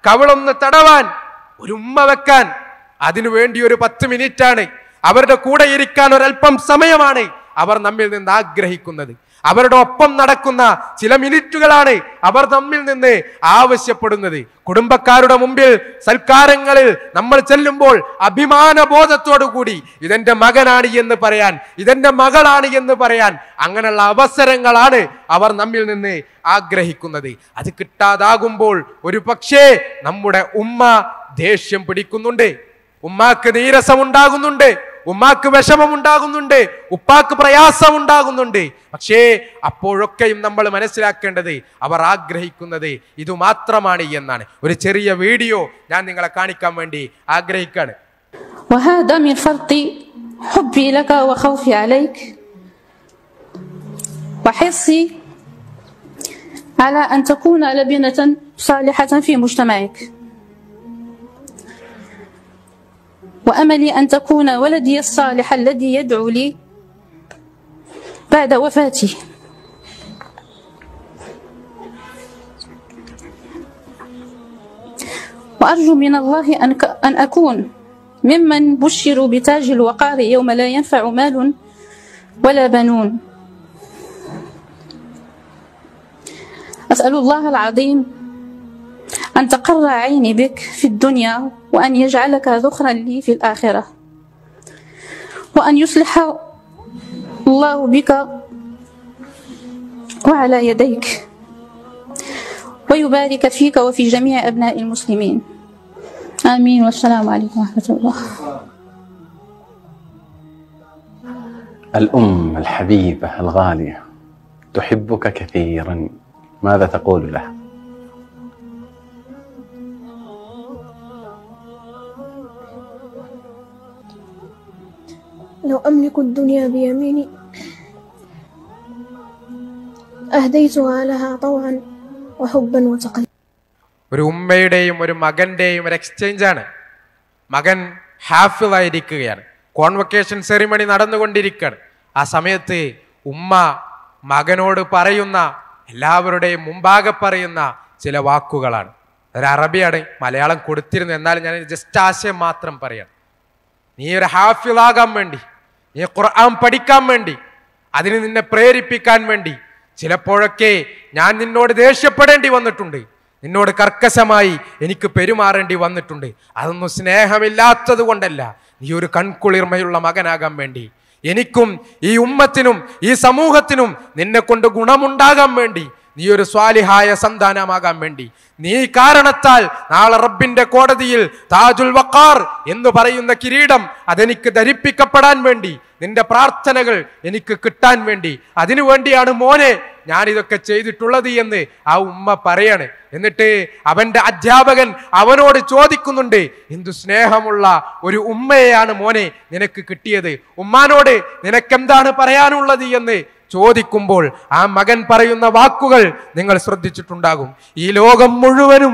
കവളൊന്ന് തടവാൻ ഒരു ഉമ്മ വെക്കാൻ അതിനുവേണ്ടി ഒരു പത്ത് മിനിറ്റാണ് അവരുടെ കൂടെ ഇരിക്കാൻ ഒരല്പം സമയമാണ് അവർ നമ്മിൽ നിന്ന് ആഗ്രഹിക്കുന്നത് അവരുടെ ഒപ്പം നടക്കുന്ന ചില മിനിറ്റുകളാണ് അവർ നമ്മിൽ നിന്ന് ആവശ്യപ്പെടുന്നത് കുടുംബക്കാരുടെ മുമ്പിൽ സൽക്കാരങ്ങളിൽ നമ്മൾ ചെല്ലുമ്പോൾ അഭിമാന കൂടി ഇതെന്റെ മകനാണ് എന്ന് പറയാൻ ഇതെന്റെ മകളാണ് എന്ന് പറയാൻ അങ്ങനെയുള്ള അവസരങ്ങളാണ് അവർ നമ്മിൽ നിന്ന് ആഗ്രഹിക്കുന്നത് അത് കിട്ടാതാകുമ്പോൾ ഒരു പക്ഷേ നമ്മുടെ ഉമ്മ ദേഷ്യം പിടിക്കുന്നുണ്ട് ഉമ്മാക്ക് നീരസമുണ്ടാകുന്നുണ്ട് ഉമ്മാക്ക് വിഷമമുണ്ടാകുന്നുണ്ട് ഉപ്പാക്ക് പ്രയാസം ഉണ്ടാകുന്നുണ്ട് പക്ഷേ അപ്പോഴൊക്കെയും നമ്മൾ മനസ്സിലാക്കേണ്ടത് അവർ ആഗ്രഹിക്കുന്നത് ഇത് മാത്രമാണ് എന്നാണ് ഒരു ചെറിയ വീഡിയോ ഞാൻ നിങ്ങളെ കാണിക്കാൻ വേണ്ടി ആഗ്രഹിക്കാണ് على أن تكون لبنة صالحة في مجتمعك وأملي أن تكون ولدي الصالح الذي يدعو لي بعد وفاتي وأرجو من الله أن أكون ممن بشروا بتاج الوقار يوم لا ينفع مال ولا بنون أسأل الله العظيم أن تقر عيني بك في الدنيا وأن يجعلك ذخرا لي في الآخرة وأن يصلح الله بك وعلى يديك ويبارك فيك وفي جميع أبناء المسلمين آمين والسلام عليكم ورحمة الله الأم الحبيبة الغالية تحبك كثيرا ماذا تقول لها؟ لو أملك الدنيا بيميني أهديتها لها طوعا وحبا وتقليدا ഒരു ഉമ്മയുടെയും ഒരു മകന്റെയും ഒരു എക്സ്ചേഞ്ച് ആണ് മകൻ ഹാഫിളായിരിക്കുകയാണ് കോൺവക്കേഷൻ സെറിമണി നടന്നുകൊണ്ടിരിക്കുകയാണ് ആ സമയത്ത് ഉമ്മ മകനോട് പറയുന്ന എല്ലാവരുടെയും മുമ്പാകെ പറയുന്ന ചില വാക്കുകളാണ് ഒരു അറബിയാണ് മലയാളം കൊടുത്തിരുന്നു എന്നാലും ഞാൻ ജസ്റ്റ് ആശയം മാത്രം പറയാണ് നീ ഒരു ഹാഫിളാകാൻ വേണ്ടി നീ ഖുർആൻ പഠിക്കാൻ വേണ്ടി അതിന് നിന്നെ പ്രേരിപ്പിക്കാൻ വേണ്ടി ചിലപ്പോഴൊക്കെ ഞാൻ നിന്നോട് ദേഷ്യപ്പെടേണ്ടി വന്നിട്ടുണ്ട് നിന്നോട് കർക്കശമായി എനിക്ക് പെരുമാറേണ്ടി വന്നിട്ടുണ്ട് അതൊന്നും സ്നേഹമില്ലാത്തത് കൊണ്ടല്ല നീ ഒരു കൺകുളിർമയുള്ള മകനാകാൻ വേണ്ടി എനിക്കും ഈ ഉമ്മത്തിനും ഈ സമൂഹത്തിനും നിന്നെ കൊണ്ട് ഗുണമുണ്ടാകാൻ വേണ്ടി നീ ഒരു സ്വാലിഹായ സന്താനമാകാൻ വേണ്ടി നീ കാരണത്താൽ നാളെ റബ്ബിന്റെ കോടതിയിൽ താജുൽ വക്കാർ എന്ന് പറയുന്ന കിരീടം അതെനിക്ക് ധരിപ്പിക്കപ്പെടാൻ വേണ്ടി നിന്റെ പ്രാർത്ഥനകൾ എനിക്ക് കിട്ടാൻ വേണ്ടി അതിനു വേണ്ടിയാണ് മോനെ ഞാൻ ഇതൊക്കെ ചെയ്തിട്ടുള്ളത് എന്ന് ആ ഉമ്മ പറയണേ എന്നിട്ട് അവന്റെ അധ്യാപകൻ അവനോട് ചോദിക്കുന്നുണ്ട് എന്തു സ്നേഹമുള്ള ഒരു ഉമ്മയെയാണ് മോനെ നിനക്ക് കിട്ടിയത് ഉമ്മാനോട് നിനക്കെന്താണ് പറയാനുള്ളത് എന്ന് ചോദിക്കുമ്പോൾ ആ മകൻ പറയുന്ന വാക്കുകൾ നിങ്ങൾ ശ്രദ്ധിച്ചിട്ടുണ്ടാകും ഈ ലോകം മുഴുവനും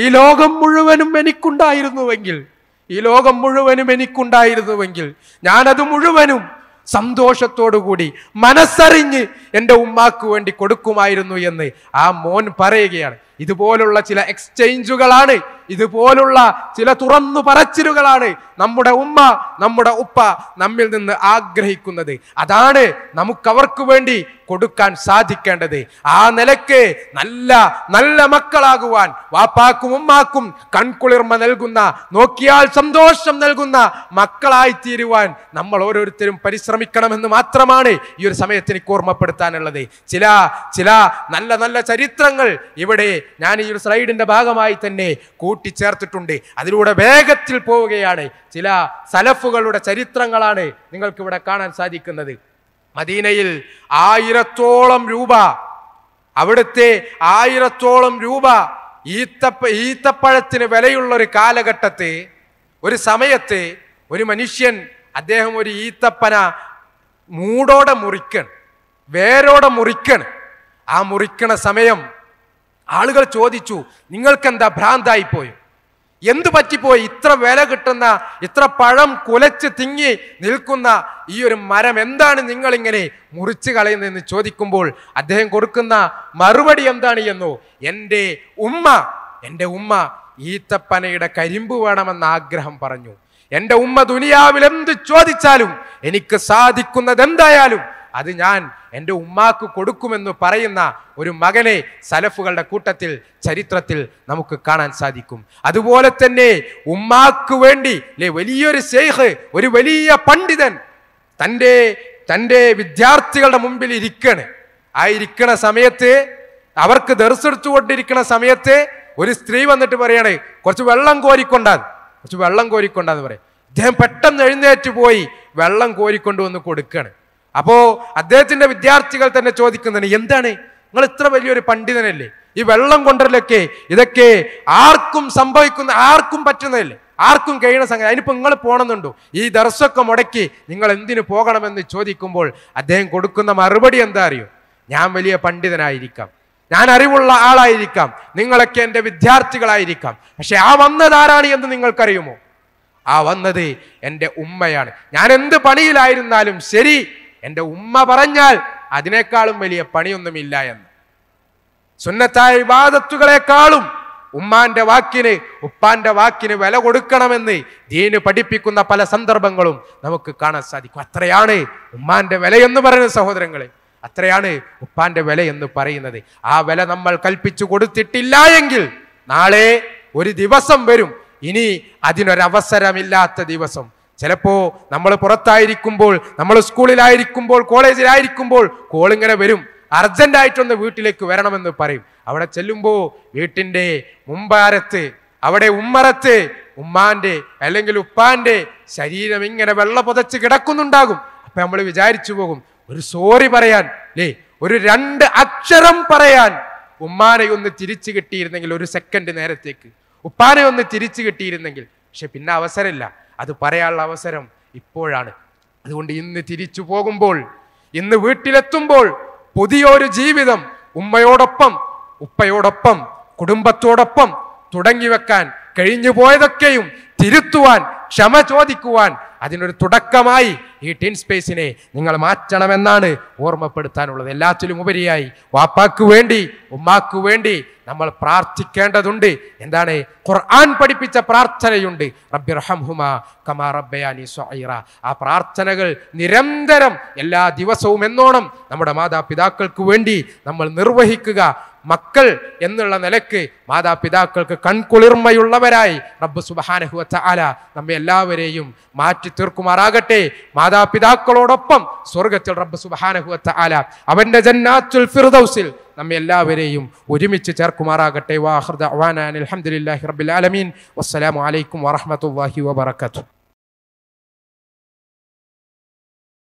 ഈ ലോകം മുഴുവനും എനിക്കുണ്ടായിരുന്നുവെങ്കിൽ ഈ ലോകം മുഴുവനും എനിക്കുണ്ടായിരുന്നുവെങ്കിൽ ഞാനത് മുഴുവനും സന്തോഷത്തോടുകൂടി മനസ്സറിഞ്ഞ് എൻ്റെ ഉമ്മാക്ക് വേണ്ടി കൊടുക്കുമായിരുന്നു എന്ന് ആ മോൻ പറയുകയാണ് ഇതുപോലുള്ള ചില എക്സ്ചേഞ്ചുകളാണ് ഇതുപോലുള്ള ചില തുറന്നു പറച്ചിലുകളാണ് നമ്മുടെ ഉമ്മ നമ്മുടെ ഉപ്പ നമ്മിൽ നിന്ന് ആഗ്രഹിക്കുന്നത് അതാണ് നമുക്കവർക്ക് വേണ്ടി കൊടുക്കാൻ സാധിക്കേണ്ടത് ആ നിലക്ക് നല്ല നല്ല മക്കളാകുവാൻ വാപ്പാക്കും ഉമ്മാക്കും കൺകുളിർമ നൽകുന്ന നോക്കിയാൽ സന്തോഷം നൽകുന്ന മക്കളായി തീരുവാൻ നമ്മൾ ഓരോരുത്തരും പരിശ്രമിക്കണമെന്ന് മാത്രമാണ് ഈ ഒരു സമയത്ത് എനിക്ക് ഓർമ്മപ്പെടുത്താനുള്ളത് ചില ചില നല്ല നല്ല ചരിത്രങ്ങൾ ഇവിടെ ഞാൻ ഈ ഒരു സ്ലൈഡിൻ്റെ ഭാഗമായി തന്നെ കൂട്ടിച്ചേർത്തിട്ടുണ്ട് അതിലൂടെ വേഗത്തിൽ പോവുകയാണ് ചില സലഫുകളുടെ ചരിത്രങ്ങളാണ് നിങ്ങൾക്കിവിടെ കാണാൻ സാധിക്കുന്നത് മദീനയിൽ ആയിരത്തോളം രൂപ അവിടുത്തെ ആയിരത്തോളം രൂപ ഈത്തപ്പ ഈത്തപ്പഴത്തിന് വിലയുള്ള ഒരു കാലഘട്ടത്തെ ഒരു സമയത്തെ ഒരു മനുഷ്യൻ അദ്ദേഹം ഒരു ഈത്തപ്പന മൂടോടെ മുറിക്കണം വേരോടെ മുറിക്കണം ആ മുറിക്കണ സമയം ആളുകൾ ചോദിച്ചു നിങ്ങൾക്കെന്താ പോയി എന്തു പറ്റിപ്പോയി ഇത്ര വില കിട്ടുന്ന ഇത്ര പഴം കുലച്ച് തിങ്ങി നിൽക്കുന്ന ഈ ഒരു മരം എന്താണ് നിങ്ങളിങ്ങനെ മുറിച്ച് കളയുന്നതെന്ന് ചോദിക്കുമ്പോൾ അദ്ദേഹം കൊടുക്കുന്ന മറുപടി എന്താണ് എന്നോ എൻ്റെ ഉമ്മ എൻ്റെ ഉമ്മ ഈത്തപ്പനയുടെ കരിമ്പ് വേണമെന്ന ആഗ്രഹം പറഞ്ഞു എൻ്റെ ഉമ്മ ദുനിയാവിൽ എന്ത് ചോദിച്ചാലും എനിക്ക് സാധിക്കുന്നത് എന്തായാലും അത് ഞാൻ എൻ്റെ ഉമ്മാക്ക് കൊടുക്കുമെന്ന് പറയുന്ന ഒരു മകനെ സലഫുകളുടെ കൂട്ടത്തിൽ ചരിത്രത്തിൽ നമുക്ക് കാണാൻ സാധിക്കും അതുപോലെ തന്നെ ഉമ്മാക്ക് വേണ്ടി അല്ലെ വലിയൊരു സേഹ് ഒരു വലിയ പണ്ഡിതൻ തൻ്റെ തൻ്റെ വിദ്യാർത്ഥികളുടെ മുമ്പിൽ ഇരിക്കണ് ആ ഇരിക്കണ സമയത്ത് അവർക്ക് കൊണ്ടിരിക്കണ സമയത്ത് ഒരു സ്ത്രീ വന്നിട്ട് പറയണേ കുറച്ച് വെള്ളം കോരിക്കൊണ്ടാൽ കുറച്ച് വെള്ളം കോരിക്കൊണ്ടാന്ന് പറയും ഇദ്ദേഹം പെട്ടെന്ന് എഴുന്നേറ്റ് പോയി വെള്ളം കോരിക്കൊണ്ടുവന്ന് കൊടുക്കുകയാണ് അപ്പോ അദ്ദേഹത്തിന്റെ വിദ്യാർത്ഥികൾ തന്നെ ചോദിക്കുന്നതിന് എന്താണ് നിങ്ങൾ ഇത്ര വലിയൊരു പണ്ഡിതനല്ലേ ഈ വെള്ളം കൊണ്ടല്ലൊക്കെ ഇതൊക്കെ ആർക്കും സംഭവിക്കുന്ന ആർക്കും പറ്റുന്നതല്ലേ ആർക്കും കഴിയുന്ന സംഗതി അതിനിപ്പോ നിങ്ങൾ പോകണമെന്നുണ്ടോ ഈ ദർശൊക്കെ മുടക്കി നിങ്ങൾ എന്തിനു പോകണമെന്ന് ചോദിക്കുമ്പോൾ അദ്ദേഹം കൊടുക്കുന്ന മറുപടി എന്താ അറിയോ ഞാൻ വലിയ പണ്ഡിതനായിരിക്കാം ഞാൻ അറിവുള്ള ആളായിരിക്കാം നിങ്ങളൊക്കെ എൻ്റെ വിദ്യാർത്ഥികളായിരിക്കാം പക്ഷെ ആ ആരാണ് എന്ന് നിങ്ങൾക്കറിയുമോ ആ വന്നത് എൻ്റെ ഉമ്മയാണ് ഞാൻ എന്ത് പണിയിലായിരുന്നാലും ശരി എൻ്റെ ഉമ്മ പറഞ്ഞാൽ അതിനേക്കാളും വലിയ പണിയൊന്നുമില്ല എന്ന് സുന്നത്തായ വിവാദത്തുകളെക്കാളും ഉമ്മാന്റെ വാക്കിന് ഉപ്പാന്റെ വാക്കിന് വില കൊടുക്കണമെന്ന് ദീന് പഠിപ്പിക്കുന്ന പല സന്ദർഭങ്ങളും നമുക്ക് കാണാൻ സാധിക്കും അത്രയാണ് ഉമ്മാന്റെ വിലയെന്ന് പറയുന്ന സഹോദരങ്ങളെ അത്രയാണ് ഉപ്പാന്റെ വില എന്ന് പറയുന്നത് ആ വില നമ്മൾ കൽപ്പിച്ചു കൊടുത്തിട്ടില്ല എങ്കിൽ നാളെ ഒരു ദിവസം വരും ഇനി അതിനൊരവസരമില്ലാത്ത ദിവസം ചിലപ്പോൾ നമ്മൾ പുറത്തായിരിക്കുമ്പോൾ നമ്മൾ സ്കൂളിലായിരിക്കുമ്പോൾ കോളേജിലായിരിക്കുമ്പോൾ കോൾ ഇങ്ങനെ വരും ആയിട്ടൊന്ന് വീട്ടിലേക്ക് വരണമെന്ന് പറയും അവിടെ ചെല്ലുമ്പോൾ വീട്ടിൻ്റെ മുമ്പാരത്ത് അവിടെ ഉമ്മറത്ത് ഉമ്മാന്റെ അല്ലെങ്കിൽ ഉപ്പാന്റെ ശരീരം ഇങ്ങനെ വെള്ള പുതച്ച് കിടക്കുന്നുണ്ടാകും അപ്പൊ നമ്മൾ വിചാരിച്ചു പോകും ഒരു സോറി പറയാൻ ലേ ഒരു രണ്ട് അക്ഷരം പറയാൻ ഉമ്മാനെ ഒന്ന് തിരിച്ചു കിട്ടിയിരുന്നെങ്കിൽ ഒരു സെക്കൻഡ് നേരത്തേക്ക് ഉപ്പാനെ ഒന്ന് തിരിച്ചു കിട്ടിയിരുന്നെങ്കിൽ പക്ഷെ പിന്നെ അവസരമില്ല അത് പറയാനുള്ള അവസരം ഇപ്പോഴാണ് അതുകൊണ്ട് ഇന്ന് തിരിച്ചു പോകുമ്പോൾ ഇന്ന് വീട്ടിലെത്തുമ്പോൾ പുതിയൊരു ജീവിതം ഉമ്മയോടൊപ്പം ഉപ്പയോടൊപ്പം കുടുംബത്തോടൊപ്പം തുടങ്ങി വെക്കാൻ കഴിഞ്ഞു പോയതൊക്കെയും തിരുത്തുവാൻ ക്ഷമ ചോദിക്കുവാൻ അതിനൊരു തുടക്കമായി ഈ ടീൻ സ്പേസിനെ നിങ്ങൾ മാറ്റണമെന്നാണ് ഓർമ്മപ്പെടുത്താനുള്ളത് എല്ലാത്തിലും ഉപരിയായി വാപ്പാക്ക് വേണ്ടി ഉമ്മാക്ക് വേണ്ടി നമ്മൾ പ്രാർത്ഥിക്കേണ്ടതുണ്ട് എന്താണ് ഖുർആൻ പഠിപ്പിച്ച പ്രാർത്ഥനയുണ്ട് റബ്ബി കമാ റബ്ബയാനി സ്വൈറ ആ പ്രാർത്ഥനകൾ നിരന്തരം എല്ലാ ദിവസവും എന്നോണം നമ്മുടെ മാതാപിതാക്കൾക്ക് വേണ്ടി നമ്മൾ നിർവഹിക്കുക മക്കൾ എന്നുള്ള നിലക്ക് മാതാപിതാക്കൾക്ക് കൺകുളിർമയുള്ളവരായി റബ്ബ് സുബാനഹുവച്ച ആല നമ്മെ എല്ലാവരെയും മാറ്റി തീർക്കുമാറാകട്ടെ മാതാപിതാക്കളോടൊപ്പം സ്വർഗത്തിൽ റബ്ബ് സുബാനഹുവച്ച ആല അവന്റെ ജന്നാത്തുൽ ഫിർദൌസിൽ നമ്മെ എല്ലാവരെയും ഒരുമിച്ച് ചേർക്കുമാറാകട്ടെ വാഹൃദ അവാനാൻ അലഹമുല്ലാഹി റബ്ബിൽ ആലമീൻ വസ്സലാമലൈക്കും വാഹമത്തല്ലാഹി വാബർക്കാത്തു